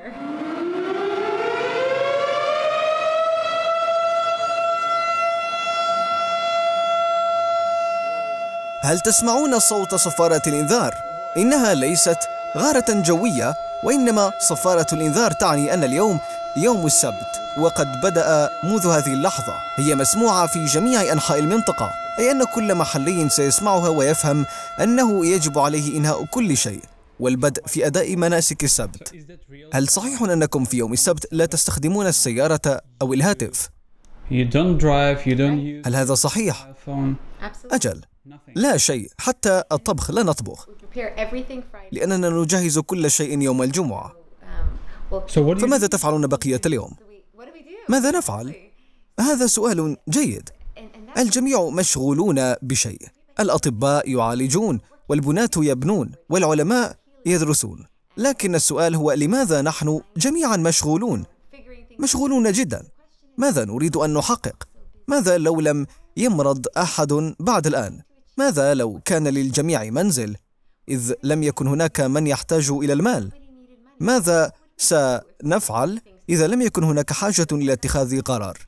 هل تسمعون صوت صفارة الإنذار؟ إنها ليست غارة جوية وإنما صفارة الإنذار تعني أن اليوم يوم السبت وقد بدأ منذ هذه اللحظة هي مسموعة في جميع أنحاء المنطقة أي أن كل محلي سيسمعها ويفهم أنه يجب عليه إنهاء كل شيء والبدء في أداء مناسك السبت هل صحيح أنكم في يوم السبت لا تستخدمون السيارة أو الهاتف؟ هل هذا صحيح؟ أجل لا شيء حتى الطبخ لا نطبخ لأننا نجهز كل شيء يوم الجمعة um, فماذا تفعلون بقية اليوم؟ ماذا نفعل؟ هذا سؤال جيد الجميع مشغولون بشيء الأطباء يعالجون والبناة يبنون والعلماء يدرسون لكن السؤال هو لماذا نحن جميعا مشغولون؟ مشغولون جدا ماذا نريد أن نحقق؟ ماذا لو لم يمرض أحد بعد الآن؟ ماذا لو كان للجميع منزل إذ لم يكن هناك من يحتاج إلى المال؟ ماذا سنفعل إذا لم يكن هناك حاجة إلى اتخاذ قرار؟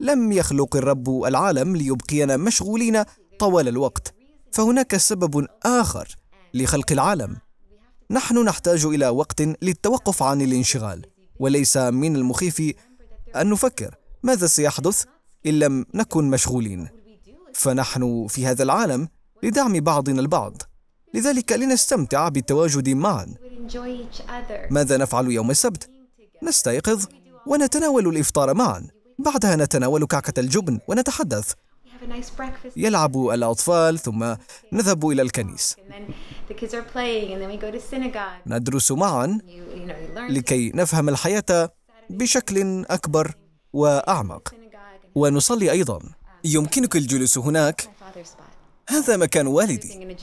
لم يخلق الرب العالم ليبقينا مشغولين طوال الوقت فهناك سبب آخر لخلق العالم نحن نحتاج إلى وقت للتوقف عن الانشغال وليس من المخيف أن نفكر ماذا سيحدث إن لم نكن مشغولين فنحن في هذا العالم لدعم بعضنا البعض لذلك لنستمتع بالتواجد معا ماذا نفعل يوم السبت؟ نستيقظ ونتناول الإفطار معا بعدها نتناول كعكة الجبن ونتحدث يلعب الأطفال ثم نذهب إلى الكنيس ندرس معا لكي نفهم الحياة بشكل أكبر وأعمق ونصلي أيضا يمكنك الجلوس هناك هذا مكان والدي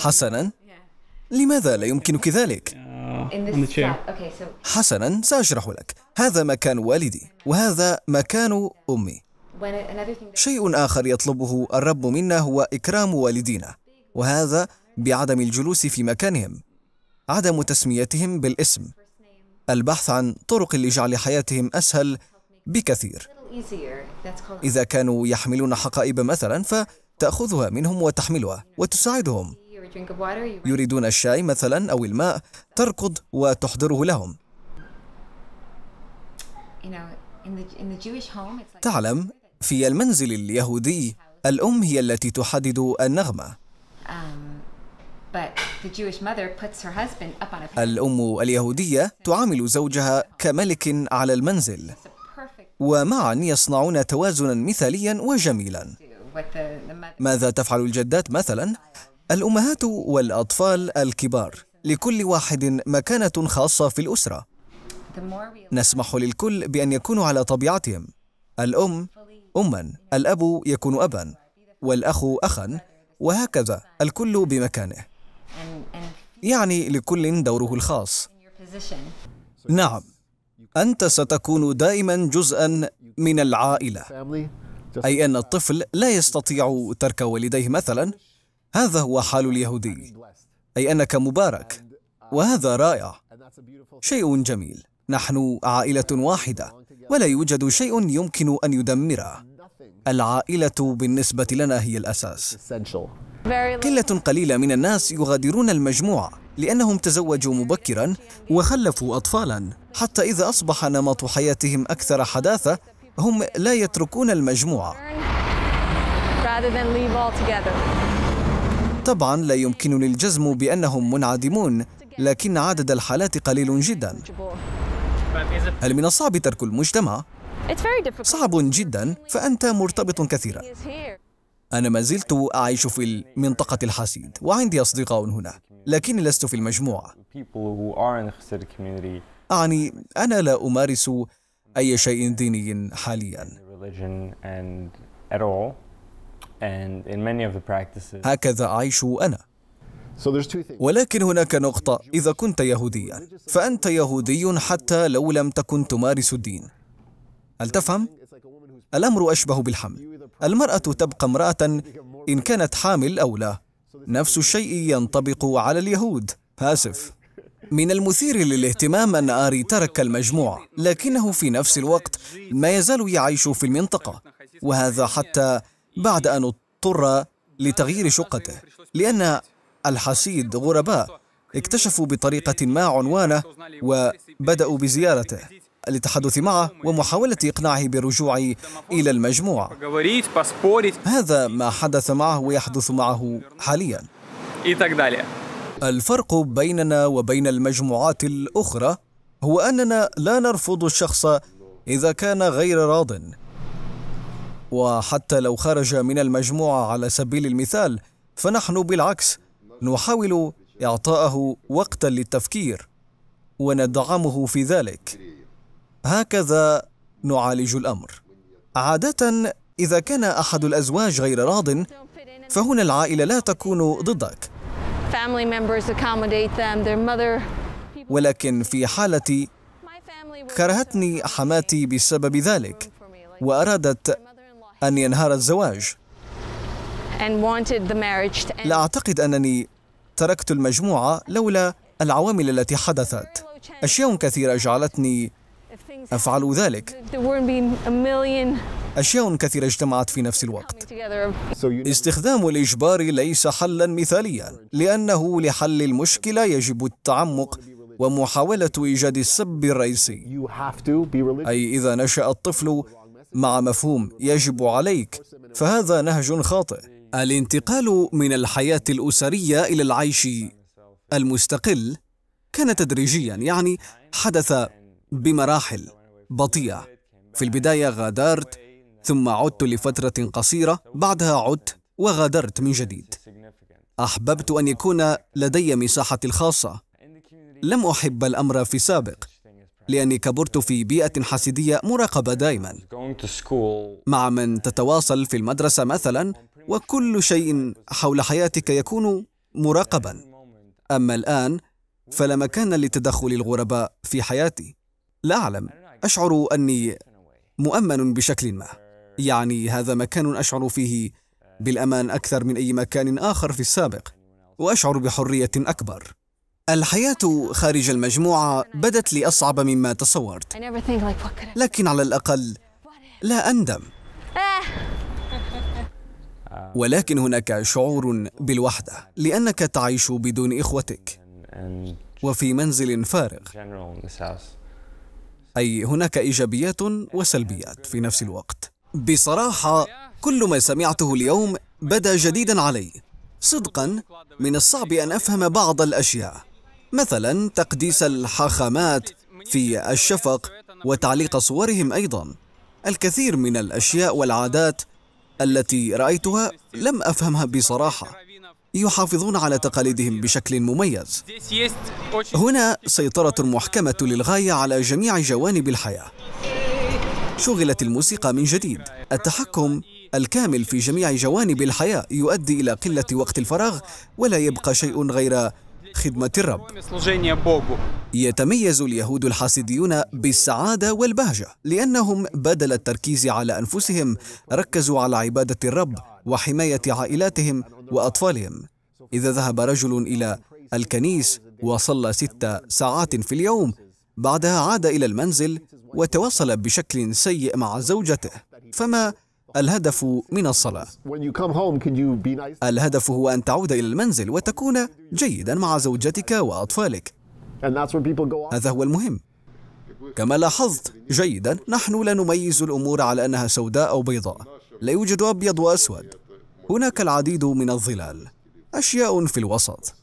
حسنا لماذا لا يمكنك ذلك؟ uh, حسنا سأشرح لك هذا مكان والدي وهذا مكان أمي شيء آخر يطلبه الرب منا هو إكرام والدينا وهذا بعدم الجلوس في مكانهم عدم تسميتهم بالاسم البحث عن طرق لجعل حياتهم أسهل بكثير إذا كانوا يحملون حقائب مثلا فتأخذها منهم وتحملها وتساعدهم يريدون الشاي مثلا أو الماء تركض وتحضره لهم تعلم في المنزل اليهودي الأم هي التي تحدد النغمة um, الأم اليهودية تعامل زوجها كملك على المنزل ومعا يصنعون توازنا مثاليا وجميلا ماذا تفعل الجدات مثلا؟ الأمهات والأطفال الكبار لكل واحد مكانة خاصة في الأسرة نسمح للكل بأن يكونوا على طبيعتهم الأم أما الأب يكون أبا والأخ أخا وهكذا الكل بمكانه يعني لكل دوره الخاص نعم انت ستكون دائما جزءا من العائله اي ان الطفل لا يستطيع ترك والديه مثلا هذا هو حال اليهودي اي انك مبارك uh, وهذا رائع شيء جميل نحن عائله واحده ولا يوجد شيء يمكن ان يدمره العائله بالنسبه لنا هي الاساس قلة قليلة من الناس يغادرون المجموعة لأنهم تزوجوا مبكرا وخلفوا أطفالا حتى إذا أصبح نمط حياتهم أكثر حداثة هم لا يتركون المجموعة طبعا لا يمكنني الجزم بأنهم منعدمون لكن عدد الحالات قليل جدا هل من الصعب ترك المجتمع؟ صعب جدا فأنت مرتبط كثيرا أنا ما زلت أعيش في منطقة الحسيد وعندي أصدقاء هنا لكني لست في المجموعة أعني أنا لا أمارس أي شيء ديني حاليا هكذا أعيش أنا ولكن هناك نقطة إذا كنت يهوديا فأنت يهودي حتى لو لم تكن تمارس الدين هل تفهم؟ الأمر أشبه بالحمل المرأة تبقى امرأة إن كانت حامل أو لا نفس الشيء ينطبق على اليهود آسف من المثير للاهتمام أن آري ترك المجموعة لكنه في نفس الوقت ما يزال يعيش في المنطقة وهذا حتى بعد أن اضطر لتغيير شقته لأن الحسيد غرباء اكتشفوا بطريقة ما عنوانه وبدأوا بزيارته للتحدث معه ومحاولة إقناعه بالرجوع إلى المجموعة هذا ما حدث معه ويحدث معه حاليا الفرق بيننا وبين المجموعات الأخرى هو أننا لا نرفض الشخص إذا كان غير راضٍ وحتى لو خرج من المجموعة على سبيل المثال فنحن بالعكس نحاول إعطاءه وقتا للتفكير وندعمه في ذلك هكذا نعالج الأمر. عادة إذا كان أحد الأزواج غير راض فهنا العائلة لا تكون ضدك. ولكن في حالتي كرهتني حماتي بسبب ذلك وأرادت أن ينهار الزواج. لا أعتقد أنني تركت المجموعة لولا العوامل التي حدثت. أشياء كثيرة جعلتني أفعل ذلك أشياء كثيرة اجتمعت في نفس الوقت استخدام الإجبار ليس حلا مثاليا لأنه لحل المشكلة يجب التعمق ومحاولة إيجاد السبب الرئيسي أي إذا نشأ الطفل مع مفهوم يجب عليك فهذا نهج خاطئ الانتقال من الحياة الأسرية إلى العيش المستقل كان تدريجيا يعني حدث بمراحل بطيئة في البداية غادرت ثم عدت لفترة قصيرة بعدها عدت وغادرت من جديد أحببت أن يكون لدي مساحتي الخاصة لم أحب الأمر في السابق لأني كبرت في بيئة حسيديه مراقبة دائما مع من تتواصل في المدرسة مثلا وكل شيء حول حياتك يكون مراقبا أما الآن فلا مكان لتدخل الغرباء في حياتي لا أعلم أشعر أني مؤمن بشكل ما يعني هذا مكان أشعر فيه بالأمان أكثر من أي مكان آخر في السابق وأشعر بحرية أكبر الحياة خارج المجموعة بدت لي أصعب مما تصورت لكن على الأقل لا أندم ولكن هناك شعور بالوحدة لأنك تعيش بدون إخوتك وفي منزل فارغ أي هناك إيجابيات وسلبيات في نفس الوقت بصراحة كل ما سمعته اليوم بدا جديدا علي صدقا من الصعب أن أفهم بعض الأشياء مثلا تقديس الحاخامات في الشفق وتعليق صورهم أيضا الكثير من الأشياء والعادات التي رأيتها لم أفهمها بصراحة يحافظون على تقاليدهم بشكل مميز هنا سيطرة محكمة للغاية على جميع جوانب الحياة شغلت الموسيقى من جديد التحكم الكامل في جميع جوانب الحياة يؤدي إلى قلة وقت الفراغ ولا يبقى شيء غير خدمة الرب يتميز اليهود الحاسديون بالسعادة والبهجة لأنهم بدل التركيز على أنفسهم ركزوا على عبادة الرب وحماية عائلاتهم وأطفالهم إذا ذهب رجل إلى الكنيس وصلى ست ساعات في اليوم بعدها عاد إلى المنزل وتواصل بشكل سيء مع زوجته فما الهدف من الصلاة الهدف هو أن تعود إلى المنزل وتكون جيدا مع زوجتك وأطفالك هذا هو المهم كما لاحظت جيدا نحن لا نميز الأمور على أنها سوداء أو بيضاء لا يوجد أبيض وأسود هناك العديد من الظلال أشياء في الوسط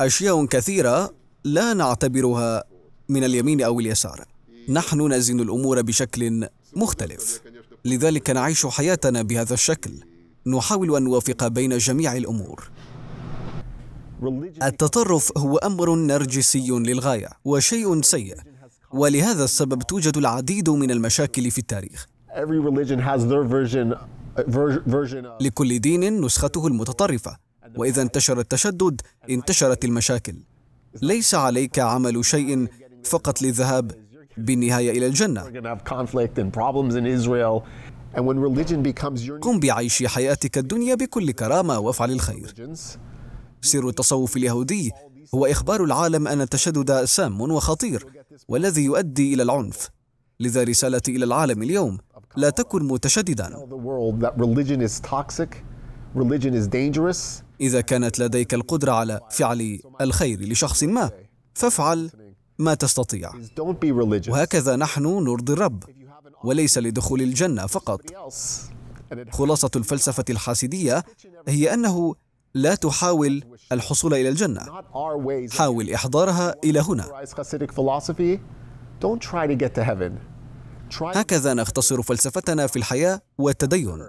أشياء كثيرة لا نعتبرها من اليمين أو اليسار نحن نزن الأمور بشكل مختلف لذلك نعيش حياتنا بهذا الشكل نحاول أن نوافق بين جميع الأمور التطرف هو أمر نرجسي للغاية وشيء سيء ولهذا السبب توجد العديد من المشاكل في التاريخ لكل دين نسخته المتطرفة وإذا انتشر التشدد انتشرت المشاكل ليس عليك عمل شيء فقط للذهاب بالنهاية إلى الجنة قم بعيش حياتك الدنيا بكل كرامة وافعل الخير سر التصوف اليهودي هو إخبار العالم أن التشدد سام وخطير والذي يؤدي إلى العنف لذا رسالتي إلى العالم اليوم لا تكن متشددا إذا كانت لديك القدرة على فعل الخير لشخص ما فافعل ما تستطيع وهكذا نحن نرضي الرب وليس لدخول الجنة فقط خلاصة الفلسفة الحاسدية هي أنه لا تحاول الحصول إلى الجنة حاول إحضارها إلى هنا هكذا نختصر فلسفتنا في الحياة والتدين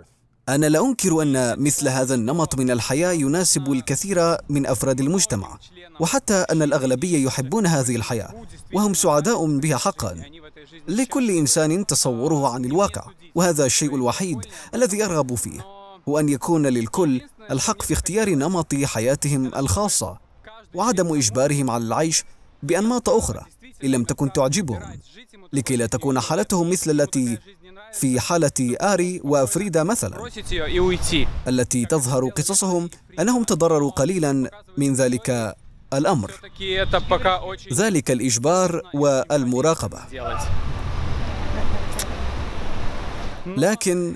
أنا لا أنكر أن مثل هذا النمط من الحياة يناسب الكثير من أفراد المجتمع وحتى أن الأغلبية يحبون هذه الحياة وهم سعداء بها حقا لكل إنسان تصوره عن الواقع وهذا الشيء الوحيد الذي أرغب فيه هو أن يكون للكل الحق في اختيار نمط حياتهم الخاصة وعدم إجبارهم على العيش بأنماط أخرى إن لم تكن تعجبهم لكي لا تكون حالتهم مثل التي في حالة آري وفريدا مثلا التي تظهر قصصهم أنهم تضرروا قليلا من ذلك الأمر ذلك الإجبار والمراقبة لكن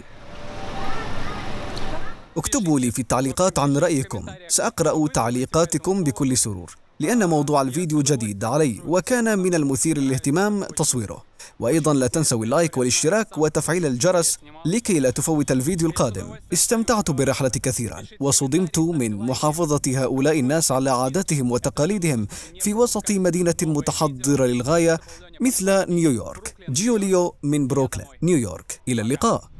اكتبوا لي في التعليقات عن رأيكم سأقرأ تعليقاتكم بكل سرور لأن موضوع الفيديو جديد علي وكان من المثير للاهتمام تصويره وأيضا لا تنسوا اللايك والاشتراك وتفعيل الجرس لكي لا تفوت الفيديو القادم استمتعت بالرحلة كثيرا وصدمت من محافظة هؤلاء الناس على عاداتهم وتقاليدهم في وسط مدينة متحضرة للغاية مثل نيويورك جيوليو من بروكلين نيويورك إلى اللقاء